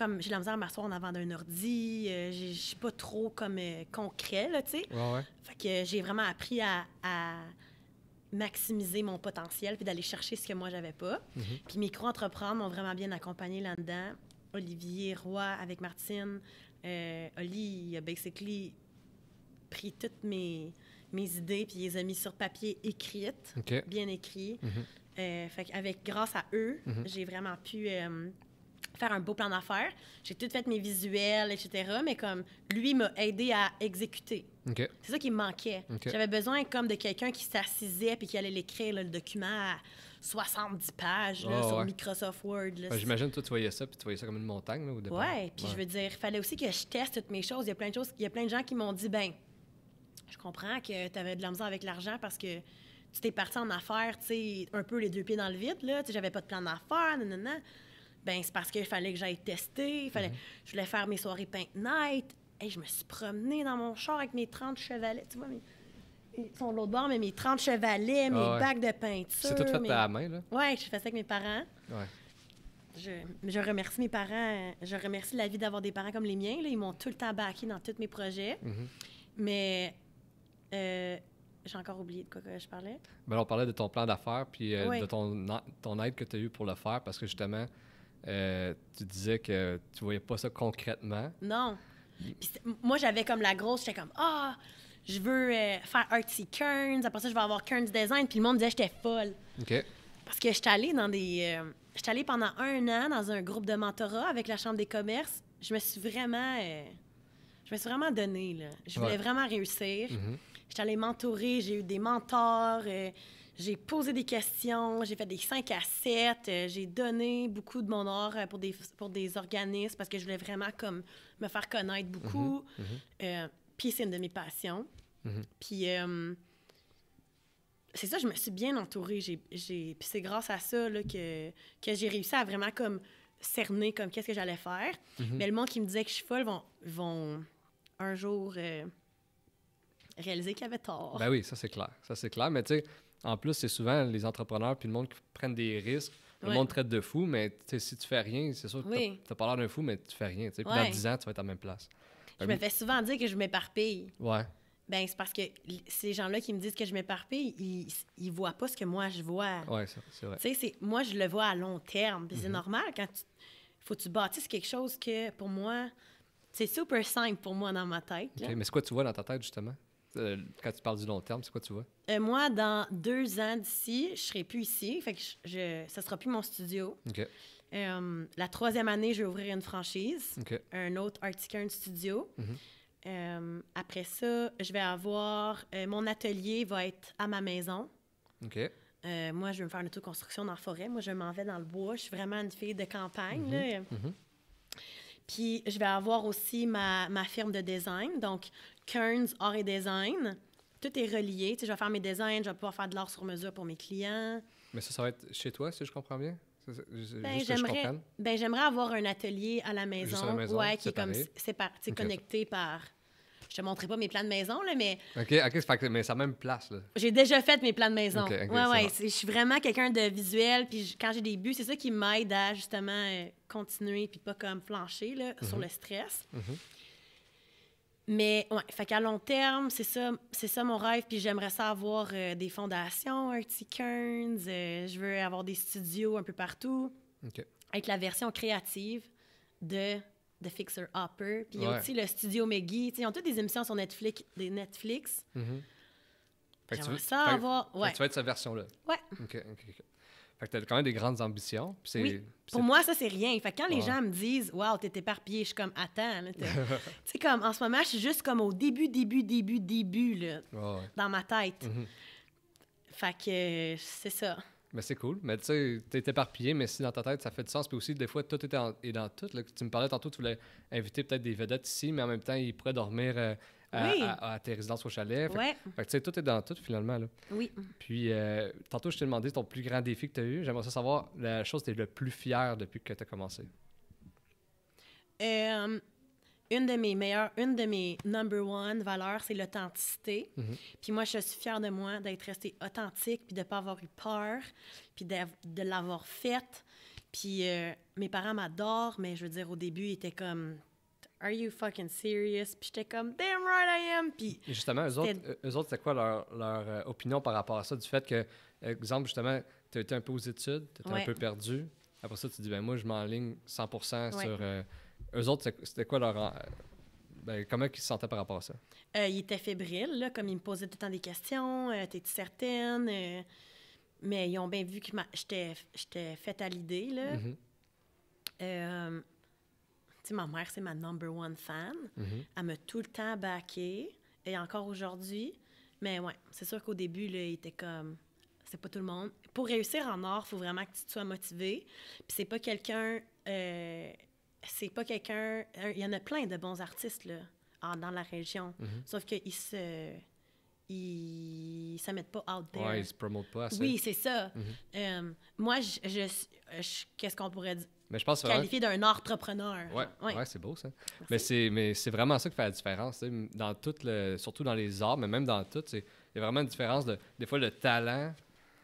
comme j'ai la misère à m'asseoir en avant d'un ordi, euh, Je je suis pas trop comme euh, concret, là, tu sais. que euh, j'ai vraiment appris à, maximiser mon potentiel puis d'aller chercher ce que moi, j'avais pas. Mm-hmm. puis mes Puis entreprendre m'ont vraiment bien accompagné là-dedans. Olivier Roy avec Martine. Oli, il a basically pris toutes mes, mes idées puis les a mis sur papier écrites, bien écrites. Mm-hmm. avec grâce à eux, mm-hmm. j'ai vraiment pu faire un beau plan d'affaires. J'ai tout fait mes visuels, etc. Mais comme lui m'a aidé à exécuter. C'est ça qui me manquait. J'avais besoin comme de quelqu'un qui s'assisait puis qui allait l'écrire le document à 70 pages ah, sur Microsoft Word. j'imagine que tu voyais ça puis tu voyais ça comme une montagne au Ouais, puis je veux dire, il fallait aussi que je teste toutes mes choses. Il y a plein de choses, il a plein de gens qui m'ont dit ben je comprends que tu avais de la misère avec l'argent parce que tu t'es parti en affaires, tu sais, un peu les deux pieds dans le vide là, tu j'avais pas de plan d'affaires, nanana. Ben, c'est parce qu'il fallait que j'aille tester. Il fallait... Mhm. Je voulais faire mes soirées paint night. et je me suis promenée dans mon char avec mes 30 chevalets. Tu vois, ils sont de l'autre bord, mais mes 30 chevalets, mes ah bacs de peinture. C'est tout fait mes... à la main, là? Oui, je fais ça avec mes parents. Ouais. Je, je, remercie mes parents. Je remercie la vie d'avoir des parents comme les miens. Ils m'ont tout le temps baqué dans tous mes projets. Mhm. Mais euh, j'ai encore oublié de quoi je parlais. Ben, on parlait de ton plan d'affaires puis euh, de ton, ton aide que tu as eu pour le faire parce que justement, euh, tu disais que tu voyais pas ça concrètement. Non. moi, j'avais comme la grosse, j'étais comme Ah, je veux euh, faire Artsy Kearns, après ça, je vais avoir Kearns Design. Puis le monde disait j'étais folle. OK. Parce que j'étais allée dans des. Euh, allée pendant un an dans un groupe de mentorat avec la Chambre des commerces. Je me suis vraiment. je me suis vraiment donnée, Je voulais vraiment réussir. Mm-hmm. J'étais allée mentorer, j'ai eu des mentors. J'ai posé des questions, j'ai fait des 5 à 7, euh, j'ai donné beaucoup de mon art euh, pour des, pour des organismes parce que je voulais vraiment comme me faire connaître beaucoup. Mhm, mhm. Euh, puis c'est une de mes passions. Mhm. Puis c'est ça, je me suis bien entourée. J'ai, puis c'est grâce à ça là, que, que j'ai réussi à vraiment comme cerner comme qu'est-ce que j'allais faire. Mais le monde qui me disait que je suis folle vont, vont un jour réaliser qu'il y avait tort. Ben oui, ça c'est clair. Ça c'est clair. Mais tu sais, en plus, c'est souvent les entrepreneurs puis le monde qui prennent des risques. Le monde traite de fou, mais si tu fais rien, c'est sûr que tu t'as pas l'air d'un fou, mais tu fais rien. Puis dans 10 ans, tu vas être à la même place. Je me fais souvent dire que je m'éparpille. Ouais. Ben, c'est parce que ces gens-là qui me disent que je m'éparpille, ils, ne voient pas ce que moi je vois. c'est moi, je le vois à long terme. c'est mhm. normal quand Faut que tu bâtisses quelque chose que, pour moi, c'est super simple pour moi dans ma tête. Mais ce quoi tu vois dans ta tête, justement? Euh, quand tu parles du long terme, c'est quoi tu vois? Euh, moi, dans deux ans d'ici, je ne serai plus ici. Fait que sera plus mon studio. Euh, la troisième année, je vais ouvrir une franchise, un autre Articurn Studio. Mhm. Euh, après ça, je vais avoir. mon atelier va être à ma maison. moi, je vais me faire une auto-construction dans la forêt. Moi, je m'en vais dans le bois. Je suis vraiment une fille de campagne. Mhm. Mhm. Puis, je vais avoir aussi ma, firme de design, donc Kearns Art et Design tout est relié. Tu sais, je vais faire mes designs, je vais pouvoir faire de l'art sur mesure pour mes clients. Mais ça, ça va être chez toi, si je comprends bien? Ben, j'aimerais, ben, j'aimerais avoir un atelier à la maison, à ouais, qui est comme connecté par. Je te montrerai pas mes plans de maison, là, mais. OK, OK, fait, mais ça même place, J'ai déjà fait mes plans de maison. ouais, Je suis vraiment quelqu'un de visuel, puis quand j'ai des buts, c'est ça qui m'aide à justement euh, continuer, puis pas comme flancher, là, sur mhm. le stress. Mhm. Mais ouais, fait qu'à long terme, c'est ça, c'est ça mon rêve. Puis j'aimerais ça avoir euh, des fondations, un petit Kearns. Euh, je veux avoir des studios un peu partout. Avec la version créative de The Fixer Upper. Puis il aussi le studio Maggie, T'sais, ils ont toutes des émissions sur Netflix. Des Netflix. J'aimerais ça avoir. Ouais. tu veux être cette version-là. Ouais. Fait que t'as quand même des grandes ambitions. Oui. Pour moi, ça, c'est rien. Fait que quand les gens me disent « Wow, t'es éparpillé », je suis comme « Attends, Tu sais, comme, en ce moment, je suis juste comme au début, début, début, début, là, dans ma tête. Mhm. Fait que c'est ça. Mais c'est cool. Mais tu sais, t'es éparpillé, mais si dans ta tête, ça fait du sens. Puis aussi, des fois, tout est, dans tout. Là. Tu me parlais tantôt, tu voulais inviter peut-être des vedettes ici, mais en même temps, ils pourraient dormir... Euh, à, tes résidences au chalet. Fait, tout est dans tout, finalement. Oui. Puis, euh, tantôt, je t'ai demandé ton plus grand défi que tu as eu. J'aimerais savoir la chose que tu es le plus fier depuis que tu as commencé. Euh, une de mes meilleures, une de mes number one valeurs, c'est l'authenticité. Mm-hmm. Puis moi, je suis fière de moi d'être restée authentique, puis de ne pas avoir eu peur, puis de, l'avoir faite. Puis euh, mes parents m'adorent, mais je veux dire, au début, ils étaient comme Are you fucking serious? Puis j'étais comme, damn right I am. justement, eux autres, eux autres c'était quoi leur, leur euh, opinion par rapport à ça? Du fait que, exemple, justement, tu étais un peu aux études, tu étais un peu perdu. Après ça, tu dis, ben moi, je m'enligne 100% sur. Euh, eux autres, c'était quoi leur. Euh, ben, comment ils se sentaient par rapport à ça? ils étaient fébriles, là, comme ils me posaient tout le temps des questions. T'es-tu certaine? mais ils ont bien vu que j'étais faite à l'idée, là. Mm-hmm ma mère, c'est ma number one fan. Mhm. Elle m'a tout le temps backé. et encore aujourd'hui. Mais ouais, c'est sûr qu'au début, là, il était comme c'est pas tout le monde. Pour réussir en art, faut vraiment que tu sois motivé. Puis c'est pas quelqu'un, euh, c'est pas quelqu'un. Il y en a plein de bons artistes là, dans la région, mhm. sauf qu'ils se, ils se mettent pas out there. ils se pas Oui, c'est ça. Mhm. Euh, moi, je qu'est-ce qu'on pourrait dire? Mais je pense qualifié d'un entrepreneur. Oui, ouais. ouais c'est beau ça. c'est Mais c'est vraiment ça qui fait la différence, dans tout le, surtout dans les arts, mais même dans tout. Il y a vraiment une différence de, des fois, le talent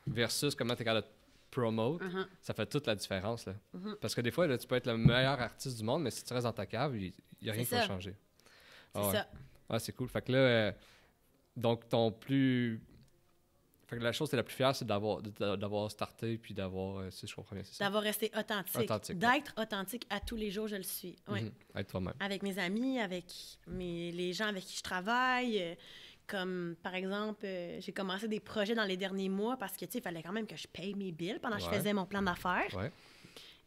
versus comment tu es capable de promote, uh-huh. ça fait toute la différence. Là. Uh-huh. Parce que des fois, tu peux être le meilleur artiste du monde, mais si tu restes dans ta cave, il n'y a rien qui va changer. C'est ah ouais. ça. Ah, c'est cool. Fait que là, euh, donc ton plus fait que la chose, c'est la plus fière, c'est d'avoir, d'avoir starté puis d'avoir, euh, si je comprends bien, c'est ça. D'avoir resté authentique. D'être authentique à tous les jours, je le suis. Ouais. Mm-hmm. toi-même. Avec mes amis, avec les gens avec qui je travaille. Euh, comme, par exemple, euh, j'ai commencé des projets dans les derniers mois parce que, tu sais, il fallait quand même que je paye mes billes pendant que je faisais mon plan d'affaires.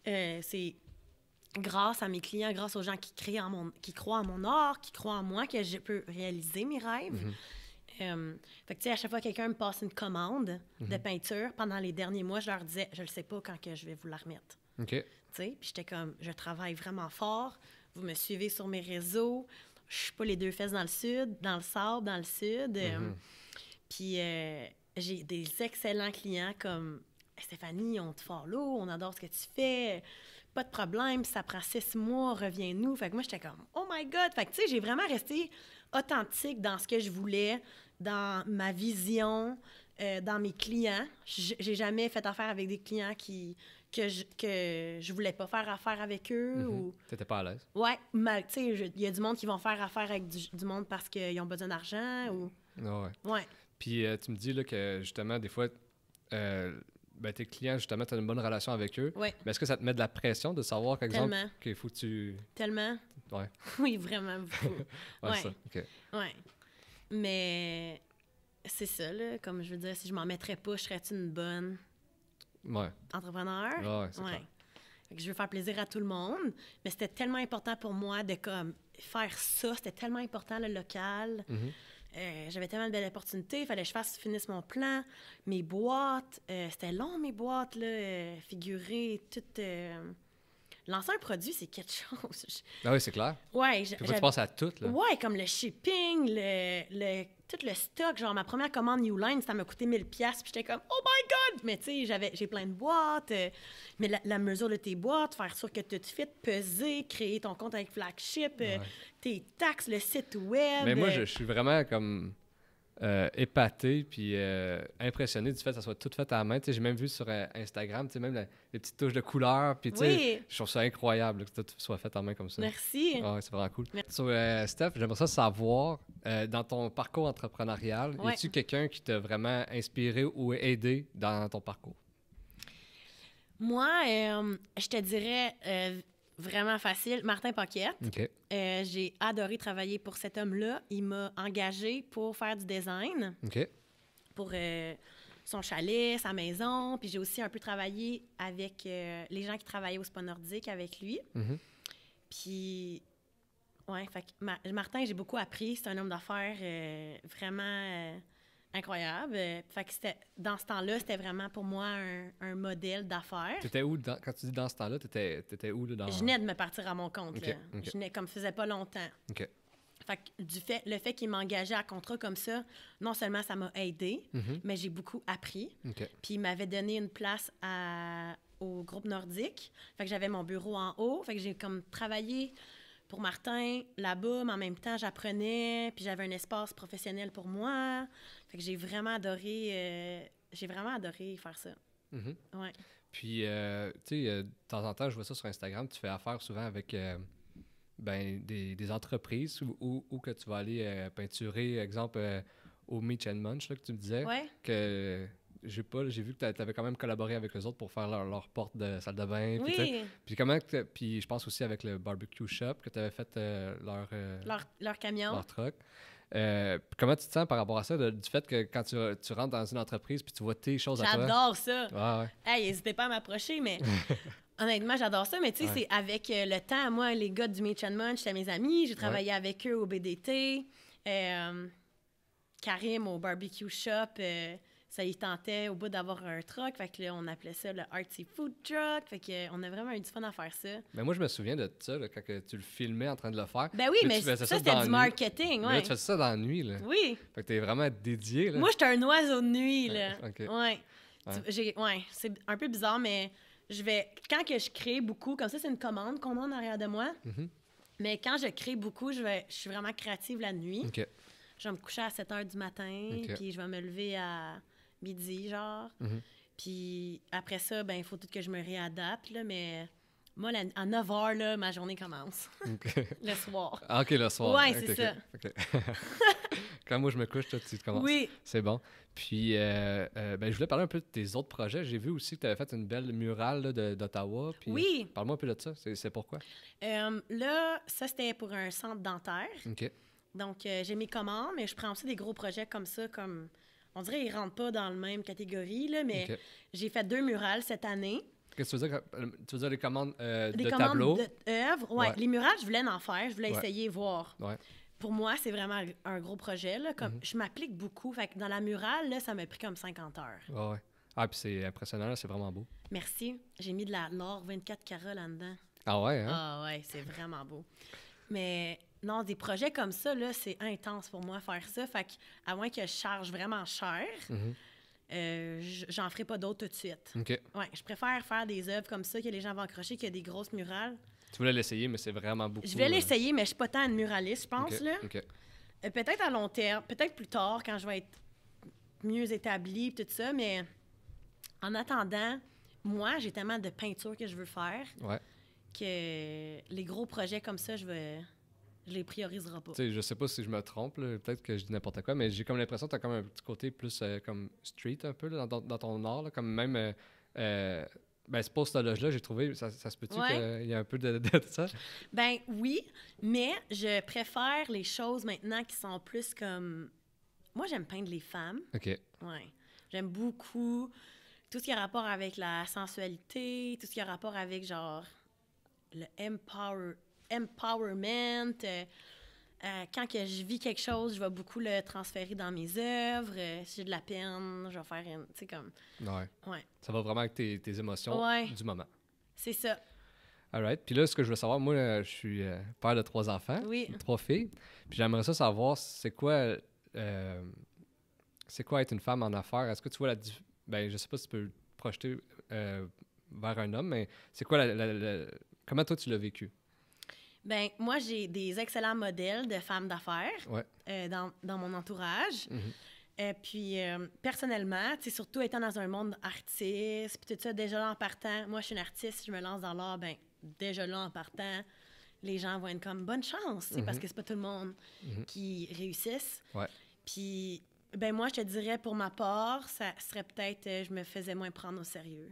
c'est grâce à mes clients, grâce aux gens qui, créent en mon, qui croient en mon art, qui croient en moi, que je peux réaliser mes rêves. Mm-hmm. Euh, fait que, tu sais, à chaque fois que quelqu'un me passe une commande de mhm. peinture, pendant les derniers mois, je leur disais, je ne sais pas quand que je vais vous la remettre. puis j'étais comme, je travaille vraiment fort, vous me suivez sur mes réseaux, je suis pas les deux fesses dans le sud, dans le sable, dans le sud. Euh. Mhm. puis euh, j'ai des excellents clients comme Stéphanie, on te follow, on adore ce que tu fais, pas de problème, ça prend six mois, reviens-nous. Fait que moi, j'étais comme, oh my God! Fait que, tu sais, j'ai vraiment resté authentique dans ce que je voulais, dans ma vision, euh, dans mes clients. J'ai jamais fait affaire avec des clients qui que je, que je voulais pas faire affaire avec eux. Tu mm-hmm. n'étais pas à l'aise? Ouais, tu sais, il y a du monde qui vont faire affaire avec du, monde parce qu'ils ont besoin d'argent ou. Ah ouais. ouais. Puis euh, tu me dis là, que justement, des fois, euh, ben, tes clients, justement, tu as une bonne relation avec eux. Ouais. Mais est-ce que ça te met de la pression de savoir, par exemple, qu'il faut que tu. Tellement. Ouais. oui, vraiment beaucoup. ouais, Ça. Ouais. Mais c'est ça, là. Comme je veux dire, si je m'en mettrais pas, je serais une bonne ouais. entrepreneur? ouais, je veux faire plaisir à tout le monde, mais c'était tellement important pour moi de comme faire ça. C'était tellement important, le local. Mm-hmm. Euh, j'avais tellement de belles opportunités. Il fallait que je fasse, finisse mon plan. Mes boîtes, euh, c'était long, mes boîtes, là, euh, figurées, toutes lancer un produit, c'est quelque chose. Ah oui, c'est clair. Ouais. je tu à tout, là. Ouais, comme le shipping, tout le stock. Genre, ma première commande New Line, ça m'a coûté 1000$, puis j'étais comme, oh my God! Mais tu sais, j'ai plein de boîtes. Euh, mais la, mesure de tes boîtes, faire sûr que tout fit, peser, créer ton compte avec Flagship, euh, tes taxes, le site web. Mais moi, je euh, suis vraiment comme euh, épaté puis euh, impressionné du fait que ça soit tout fait à la main. J'ai même vu sur euh, Instagram, même les petites touches de couleur. Puis je trouve ça incroyable que tout soit fait à la main comme ça. Merci. Ah c'est vraiment cool. Steph, j'aimerais ça savoir, dans ton parcours entrepreneurial, es-tu quelqu'un qui t'a vraiment inspiré ou aidé dans ton parcours? Moi, je te dirais vraiment facile. Martin Paquette. Euh, j'ai adoré travailler pour cet homme-là. Il m'a engagé pour faire du design. Pour euh, son chalet, sa maison. Puis j'ai aussi un peu travaillé avec euh, les gens qui travaillaient au Spa Nordique avec lui. Mhm. Puis, ouais, fait que Martin, j'ai beaucoup appris. C'est un homme d'affaires vraiment incroyable. Euh, fait que dans ce temps-là, c'était vraiment pour moi un, modèle d'affaires. T'étais où, dans, quand tu dis dans ce temps-là, t'étais, étais où? Là, Je venais de me partir à mon compte. Je venais, comme faisais pas longtemps. Fait que du fait, le fait qu'il m'engageait à contrat comme ça, non seulement ça m'a aidé, mhm. mais j'ai beaucoup appris. Puis il m'avait donné une place au groupe nordique. Fait que j'avais mon bureau en haut. Fait que j'ai comme travaillé pour Martin là-bas, mais en même temps, j'apprenais, puis j'avais un espace professionnel pour moi. Fait que j'ai vraiment adoré, euh, j'ai vraiment adoré faire ça. Mhm. ouais. Puis, euh, tu sais, euh, de temps en temps, je vois ça sur Instagram, tu fais affaire souvent avec ben, des, entreprises où, où, que tu vas aller peinturer, exemple, au Meet and Munch, là, que tu me disais, ouais. que j'ai pas j'ai vu que tu avais quand même collaboré avec les autres pour faire leur, leur porte de salle de bain puis, puis comment puis je pense aussi avec le barbecue shop que tu avais fait leur, leur, leur camion leur truck euh, comment tu te sens par rapport à ça, du fait que quand tu, rentres dans une entreprise puis tu vois tes choses à toi? J'adore ça! Ouais, n'hésitez pas à m'approcher, mais honnêtement, j'adore ça. Mais tu sais, c'est avec euh, le temps. Moi, les gars du Meach Munch, c'était mes amis. J'ai travaillé avec eux au BDT. Euh, Karim au barbecue shop ça y tentait au bout d'avoir un truck. Fait que on appelait ça le Artsy Food Truck. Fait que, euh, on a vraiment eu du fun à faire ça. Mais ben, moi, je me souviens de ça, là, quand tu le filmais en train de le faire. Ben oui, mais, ça, c'était du marketing. Ouais. tu fais ça dans la nuit. Là. Oui. Fait que t'es vraiment dédié. Là. Moi, j'étais un oiseau de nuit. Là. Ah, OK. Ouais. C'est un peu bizarre, mais je vais. Quand que je crée beaucoup, comme ça, c'est une commande qu'on a en arrière de moi. Mm-hmm. Mais quand je crée beaucoup, je, vais, je suis vraiment créative la nuit. OK. Je vais me coucher à 7 h du matin, puis je vais me lever à midi, genre. Mm-hmm. Puis après ça, ben il faut tout que je me réadapte, là, mais moi, à 9 h, là, ma journée commence. le soir. Ah, OK, le soir. Oui, c'est ça. Quand moi, je me couche, toi, tu commences. Oui. C'est bon. Puis, euh, euh, ben, je voulais parler un peu de tes autres projets. J'ai vu aussi que tu avais fait une belle murale d'Ottawa. Oui. Parle-moi un peu de ça. C'est pourquoi? Euh, là, ça, c'était pour un centre dentaire. OK. Donc, j'ai mes commandes, mais je prends aussi des gros projets comme ça, comme on dirait qu'ils rentrent pas dans la même catégorie, là, mais j'ai fait deux murales cette année. Qu'est-ce que tu veux dire? Euh, tu veux dire les commandes euh, des de commandes tableaux? d'œuvres, Les murales, je voulais en faire, je voulais essayer, voir. Pour moi, c'est vraiment un gros projet. comme, mhm. Je m'applique beaucoup. Fait dans la murale, là, ça m'a pris comme 50 heures. ouais. Ah, puis c'est impressionnant, c'est vraiment beau. Merci. J'ai mis de la l'or 24 carats là-dedans. Ah ouais, hein? Ah ouais, c'est vraiment beau. Mais non, des projets comme ça, là, c'est intense pour moi faire ça. Fait que, à moins que je charge vraiment cher, mhm. euh, j'en ferai pas d'autres tout de suite. OK. Ouais, je préfère faire des œuvres comme ça que les gens vont accrocher que des grosses murales. Tu voulais l'essayer, mais c'est vraiment beaucoup. Je vais euh, l'essayer, mais je suis pas tant une muraliste, je pense. Là. OK. Euh, peut-être à long terme, peut-être plus tard, quand je vais être mieux établie, tout ça, mais en attendant, moi, j'ai tellement de peinture que je veux faire que les gros projets comme ça, je Veux je les prioriserai pas. sais, je sais pas si je me trompe, peut-être que je dis n'importe quoi, mais j'ai comme l'impression que tu as comme un petit côté plus euh, comme street un peu dans, dans, ton art, là, comme même. Euh, euh ben, c'est ben, cette loge là j'ai trouvé, ça, ça se peut-tu qu'il y a un peu de, de, ça? Ben oui, mais je préfère les choses maintenant qui sont plus comme. Moi, j'aime peindre les femmes. OK. Ouais. J'aime beaucoup tout ce qui a rapport avec la sensualité, tout ce qui a rapport avec genre le empower, empowerment. Euh, euh, quand que je vis quelque chose, je vais beaucoup le transférer dans mes œuvres. Euh, si j'ai de la peine, je vais faire une. Tu sais, comme. Ouais. ouais. Ça va vraiment avec tes, émotions du moment. C'est ça. All right. Puis là, ce que je veux savoir, moi, je suis père de trois enfants, trois filles. Puis j'aimerais ça savoir, c'est quoi. c'est quoi être une femme en affaires? Est-ce que tu vois la. Ben, je sais pas si tu peux projeter vers un homme, mais c'est quoi la, Comment toi, tu l'as vécu? Ben, moi, j'ai des excellents modèles de femmes d'affaires euh, dans, dans, mon entourage. Mhm. et euh, puis, euh, personnellement, tu surtout étant dans un monde artiste, puis tout ça, déjà là en partant, moi, je suis une artiste, je me lance dans l'art, ben, déjà là en partant, les gens vont être comme bonne chance, parce mhm. que c'est pas tout le monde mhm. qui réussisse. Ouais. Puis, ben, moi, je te dirais, pour ma part, ça serait peut-être, je me faisais moins prendre au sérieux.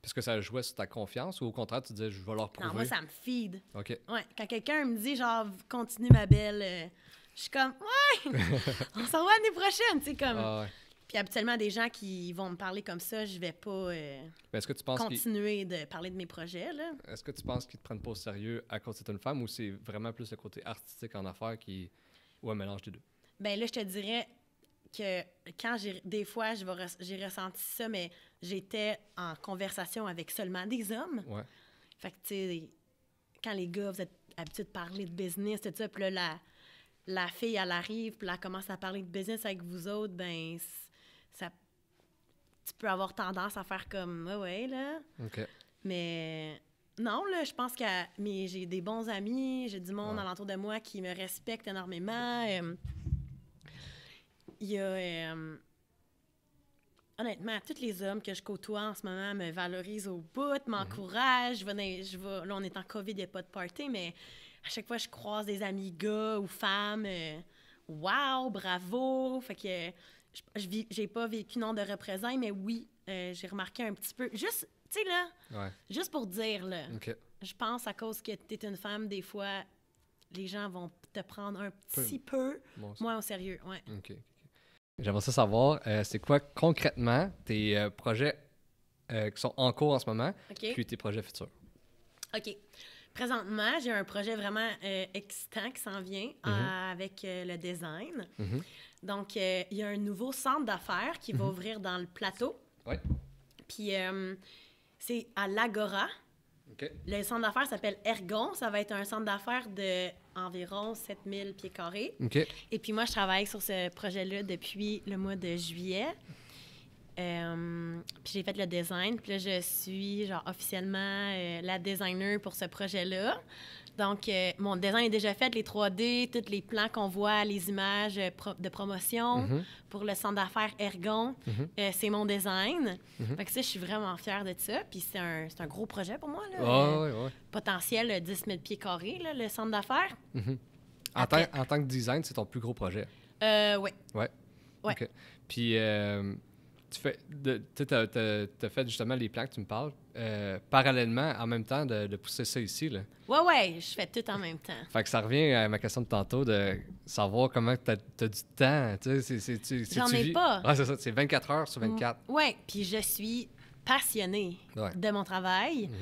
Parce que ça jouait sur ta confiance ou au contraire, tu disais, je vais leur prouver? Non, moi, ça me feed. quand quelqu'un me dit, genre, continue ma belle, euh, je suis comme, ouais, on se revoit l'année prochaine, tu sais, comme. Ah, Puis habituellement, des gens qui vont me parler comme ça, je vais pas euh, que tu penses continuer de parler de mes projets. Là. Est-ce que tu penses qu'ils te prennent pas au sérieux à cause une femme ou c'est vraiment plus le côté artistique en affaires qui. ou un mélange des deux? Ben là, je te dirais, que quand j'ai des fois je j'ai ressenti ça mais j'étais en conversation avec seulement des hommes. Fait que tu sais quand les gars vous êtes habitués de parler de business tout ça puis là la, fille elle arrive puis là elle commence à parler de business avec vous autres ben ça tu peux avoir tendance à faire comme ouais ah ouais là. Mais non, là, je pense que Mais j'ai des bons amis, j'ai du monde à alentour de moi qui me respecte énormément. et euh, il euh, honnêtement, tous les hommes que je côtoie en ce moment me valorisent au bout, m'encouragent. là, on est en COVID, il n'y a pas de party, mais à chaque fois, je croise des amis gars ou femmes. waouh, wow, bravo! Fait que je j'ai pas vécu non de représailles, mais oui, euh, j'ai remarqué un petit peu. Juste, là, juste pour dire, là, je pense à cause que tu es une femme, des fois, les gens vont te prendre un petit peu, moins au sérieux. Ouais. J'aimerais savoir, euh, c'est quoi concrètement tes euh, projets euh, qui sont en cours en ce moment, puis tes projets futurs? OK. Présentement, j'ai un projet vraiment excitant qui s'en vient mhm. avec le design. Mhm. Donc, il y a un nouveau centre d'affaires qui va mhm. ouvrir dans le plateau. Oui. Puis, c'est à l'Agora. OK. Le centre d'affaires s'appelle Ergon. Ça va être un centre d'affaires de environ 7000 pieds carrés. Et puis moi, je travaille sur ce projet-là depuis le mois de juillet. Euh, puis j'ai fait le design. Puis là, je suis genre officiellement euh, la designer pour ce projet-là. Donc, euh, mon design est déjà fait, les 3D, tous les plans qu'on voit, les images euh, de promotion mm-hmm. pour le centre d'affaires Ergon, mm-hmm. euh, c'est mon design. Mm que je suis vraiment fière de ça. Puis c'est un, gros projet pour moi. Potentiel 10 000 pieds carrés, le centre d'affaires. En, en, tant que design, c'est ton plus gros projet? Euh, oui. Oui. Puis tu fais, tu as, tu as, fait justement les plaques, tu me parles, euh, parallèlement, en même temps, de, pousser ça ici. Là. Ouais, ouais, je fais tout en même temps. Fait que ça revient à ma question de tantôt de savoir comment tu as, du temps. Tu sais, J'en ai pas. ouais c'est ça, c'est 24 heures sur 24. Oui, mmh. ouais, puis je suis passionnée de mon travail. Mmh.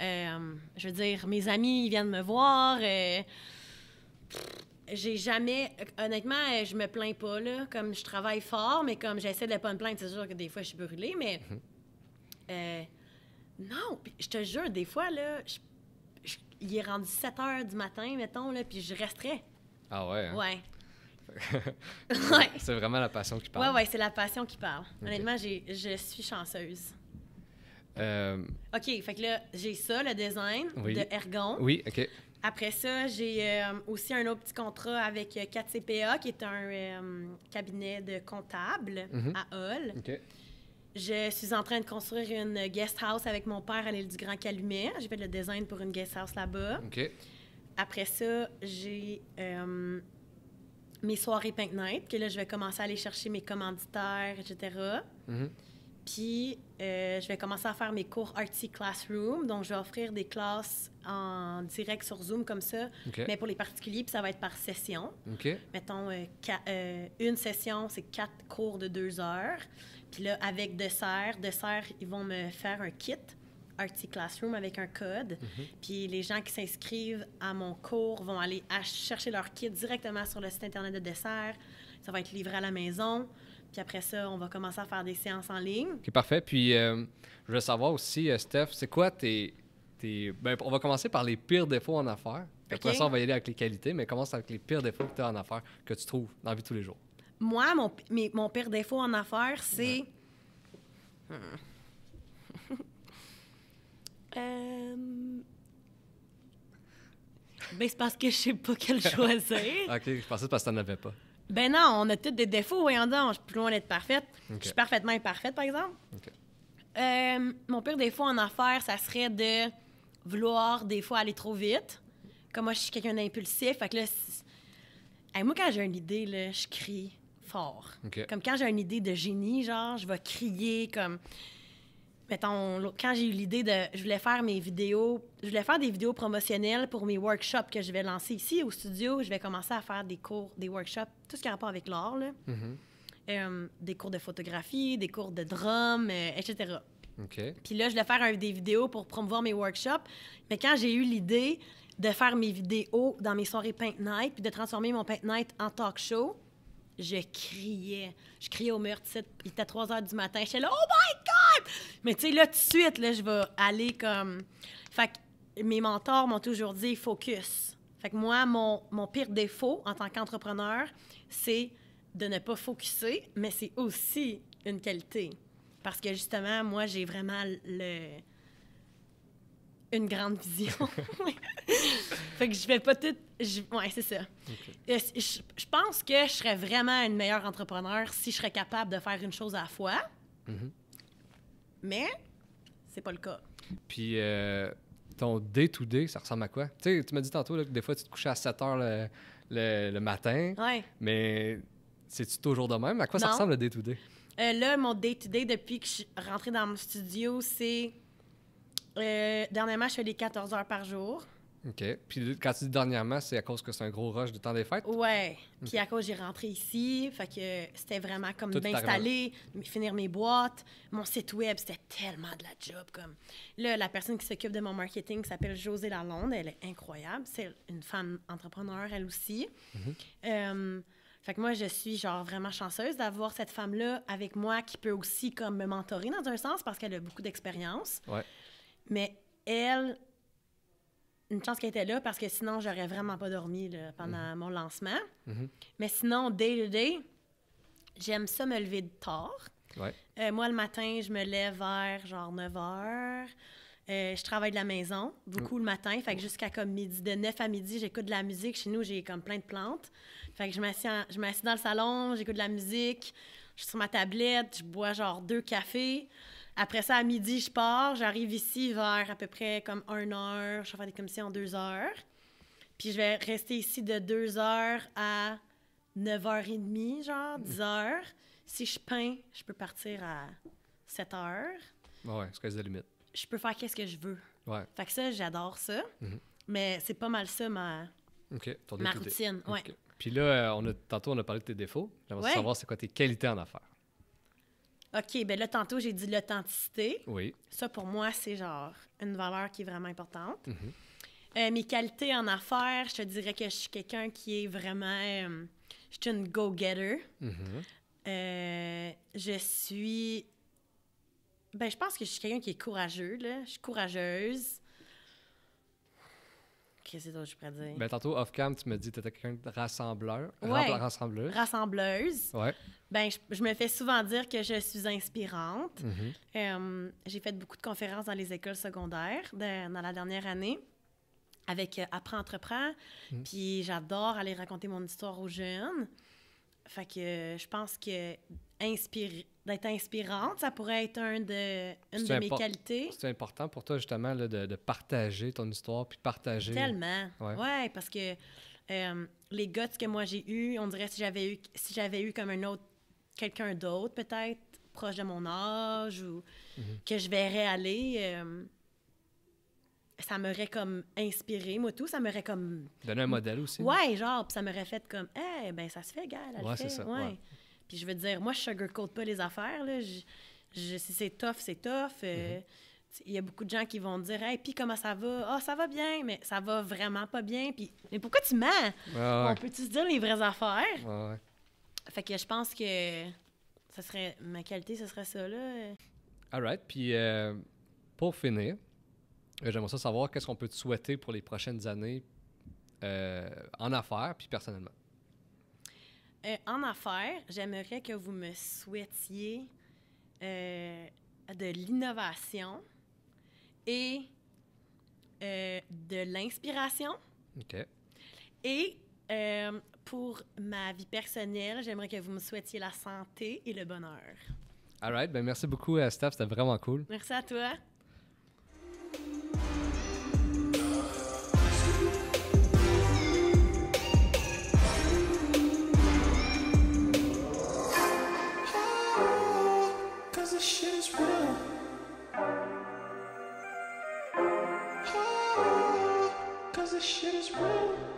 Euh, je veux dire, mes amis, ils viennent me voir. Euh j'ai jamais. Honnêtement, euh, je me plains pas, là. Comme je travaille fort, mais comme j'essaie de ne pas me plaindre, c'est sûr que des fois, je suis brûlée, mais. Mhm. Euh, non, je te jure, des fois, là, il est rendu 7 heures du matin, mettons, là, puis je resterais. Ah ouais? Hein? Ouais. c'est vraiment la passion qui parle. Ouais, ouais, c'est la passion qui parle. Honnêtement, Honnêtement, je suis chanceuse. Euh, OK, fait que là, j'ai ça, le design de Ergon. Oui, OK. Après ça, j'ai euh, aussi un autre petit contrat avec 4CPA, euh, qui est un euh, cabinet de comptable mhm. à Hull. Je suis en train de construire une guest house avec mon père à l'île du Grand Calumet. J'ai fait le design pour une guest house là-bas. Après ça, j'ai mes soirées Pink Night, que là, je vais commencer à aller chercher mes commanditaires, etc. Puis, euh, je vais commencer à faire mes cours Artsy Classroom. Donc, je vais offrir des classes en direct sur Zoom comme ça, mais pour les particuliers, ça va être par session. Mettons, euh, euh, une session, c'est quatre cours de deux heures. Puis là, avec dessert, dessert, ils vont me faire un kit Artsy Classroom avec un code. Mhm. Puis les gens qui s'inscrivent à mon cours vont aller chercher leur kit directement sur le site Internet de dessert. Ça va être livré à la maison. Puis après ça, on va commencer à faire des séances en ligne. OK, parfait. Puis euh, je veux savoir aussi, euh, Steph, c'est quoi tes. tes... Ben, on va commencer par les pires défauts en affaires. Après ça, on va y aller avec les qualités, mais commence avec les pires défauts que tu as en affaires, que tu trouves dans la vie tous les jours. Moi, mon, mon pire défaut en affaires, c'est. Hmm. Euh, ben, c'est parce que je sais pas quel choisir. OK, je pensais parce que tu n'en avais pas. Ben non, on a tous des défauts, voyons donc. Je suis plus loin d'être parfaite. Je suis parfaitement imparfaite, par exemple. Euh, mon pire défaut en affaires, ça serait de vouloir des fois aller trop vite. Comme moi, je suis quelqu'un d'impulsif. Fait que là, moi, quand j'ai une idée, là, je crie fort. Comme quand j'ai une idée de génie, genre, je vais crier comme mettons, quand j'ai eu l'idée de, je voulais faire mes vidéos, je voulais faire des vidéos promotionnelles pour mes workshops que je vais lancer ici au studio. Je vais commencer à faire des cours, des workshops, tout ce qui a rapport avec l'art, là. Mm-hmm. Euh, des cours de photographie, des cours de drum, euh, etc. OK. Puis là, je voulais faire des vidéos pour promouvoir mes workshops. Mais quand j'ai eu l'idée de faire mes vidéos dans mes soirées paint night, puis de transformer mon paint night en talk show, je criais. Je criais au mur, il était 3 heures du matin. Je suis là, oh my God! Mais tu sais, là, tout de suite, là, je vais aller comme. Fait que mes mentors m'ont toujours dit focus. Fait que moi, mon, mon pire défaut en tant qu'entrepreneur, c'est de ne pas focuser, mais c'est aussi une qualité. Parce que justement, moi, j'ai vraiment le une grande vision. fait que je vais pas tout. Je, ouais, c'est ça. Euh, je, pense que je serais vraiment une meilleure entrepreneur si je serais capable de faire une chose à la fois. Mhm. Mais c'est pas le cas. Puis euh, ton day-to-day, ça ressemble à quoi? Tu sais, tu m'as dit tantôt que des fois tu te couchais à 7 heures le, matin. Ouais. Mais cest toujours de même? À quoi ça ressemble le day-to-day? Euh, là, mon day to -day, depuis que je suis rentrée dans mon studio, c'est euh, dernièrement, je fais les 14 heures par jour. OK. Puis quand tu dis dernièrement, c'est à cause que c'est un gros rush de temps des fêtes? Ouais. Puis à cause j'ai rentré ici, fait que c'était vraiment comme d'installer, finir mes boîtes, mon site web, c'était tellement de la job comme. Là, la personne qui s'occupe de mon marketing s'appelle José Lalonde, elle est incroyable, c'est une femme entrepreneur elle aussi. Mm-hmm. fait que moi, je suis genre vraiment chanceuse d'avoir cette femme-là avec moi qui peut aussi comme me mentorer dans un sens parce qu'elle a beaucoup d'expérience. Ouais. Mais elle, une chance qu'elle était là parce que sinon, j'aurais vraiment pas dormi pendant mhm. mon lancement. Mhm. Mais sinon, day to day, j'aime ça me lever de tard. Euh, moi, le matin, je me lève vers genre 9 h. Euh, je travaille de la maison beaucoup mm. le matin. Fait que jusqu'à comme midi, de 9 à midi, j'écoute de la musique. Chez nous, j'ai comme plein de plantes. Fait que je m'assieds, je m'assieds dans le salon, j'écoute de la musique. Je suis sur ma tablette, je bois genre deux cafés. Après ça, à midi, je pars. J'arrive ici vers à peu près comme 1 heure. Je vais faire des commissions en 2 heures. Puis je vais rester ici de 2 heures à 9h30, genre 10 heures. Si je peins, je peux partir à 7 h Ouais, c'est la limite. Je peux faire qu'est-ce que je veux. Ouais. Fait que ça, j'adore ça. Mm-hmm. Mais c'est pas mal ça, ma, routine. Puis là, on a, tantôt, on a parlé de tes défauts. J'aimerais savoir c'est quoi tes qualités en affaires. OK, ben là, tantôt, j'ai dit l'authenticité. Oui. Ça, pour moi, c'est genre une valeur qui est vraiment importante. Mm-hmm. Euh, mes qualités en affaires, je te dirais que je suis quelqu'un qui est vraiment. Euh, je suis une go-getter. Mm-hmm. Euh, je suis. Ben, je pense que je suis quelqu'un qui est courageux, là. Je suis courageuse. Qu'est-ce que je pourrais dire? Ben, tantôt, off-cam, tu me dis que tu étais quelqu'un de rassembleur. Rassembleuse. Rassembleuse. Ouais. Ben, je, me fais souvent dire que je suis inspirante. Mm-hmm. Euh, j'ai fait beaucoup de conférences dans les écoles secondaires dans la dernière année avec euh, Apprends Entreprends. Mm. Puis j'adore aller raconter mon histoire aux jeunes. Fait que euh, je pense que inspirer d'être inspirante, ça pourrait être un de, une de mes qualités. C'est important pour toi, justement, de, partager ton histoire, puis partager... Tellement. Ouais, parce que euh, les gosses que moi j'ai eu, on dirait si j'avais eu, si j'avais eu comme un autre, quelqu'un d'autre, peut-être, proche de mon âge, ou mhm. que je verrais aller... Euh, ça m'aurait comme inspiré, moi tout, ça m'aurait comme... Donner un modèle aussi. Hein? Ouais, genre, puis ça m'aurait fait comme, eh bien, ben ça se fait, gars, là, Ouais, c'est ça, Puis je veux dire, moi, je sugarcoat pas les affaires, là. si c'est tough, c'est tough. Euh, mm-hmm. Il y a beaucoup de gens qui vont dire, Eh puis comment ça va? Ah, oh, ça va bien, mais ça va vraiment pas bien. Puis, mais pourquoi tu mens? On peut-tu se dire les vraies affaires? Ouais, fait que je pense que ça serait ma qualité, ce serait ça, là. All right. Puis euh, pour finir, J'aimerais savoir qu'est-ce qu'on peut te souhaiter pour les prochaines années euh, en affaires, puis personnellement. Euh, en affaires, j'aimerais que vous me souhaitiez euh, de l'innovation et de l'inspiration. OK. Et pour ma vie personnelle, j'aimerais que vous me souhaitiez la santé et le bonheur. All right. Ben merci beaucoup, Steph. C'était vraiment cool. Merci à toi. shit is real. Oh, Cause this shit is real.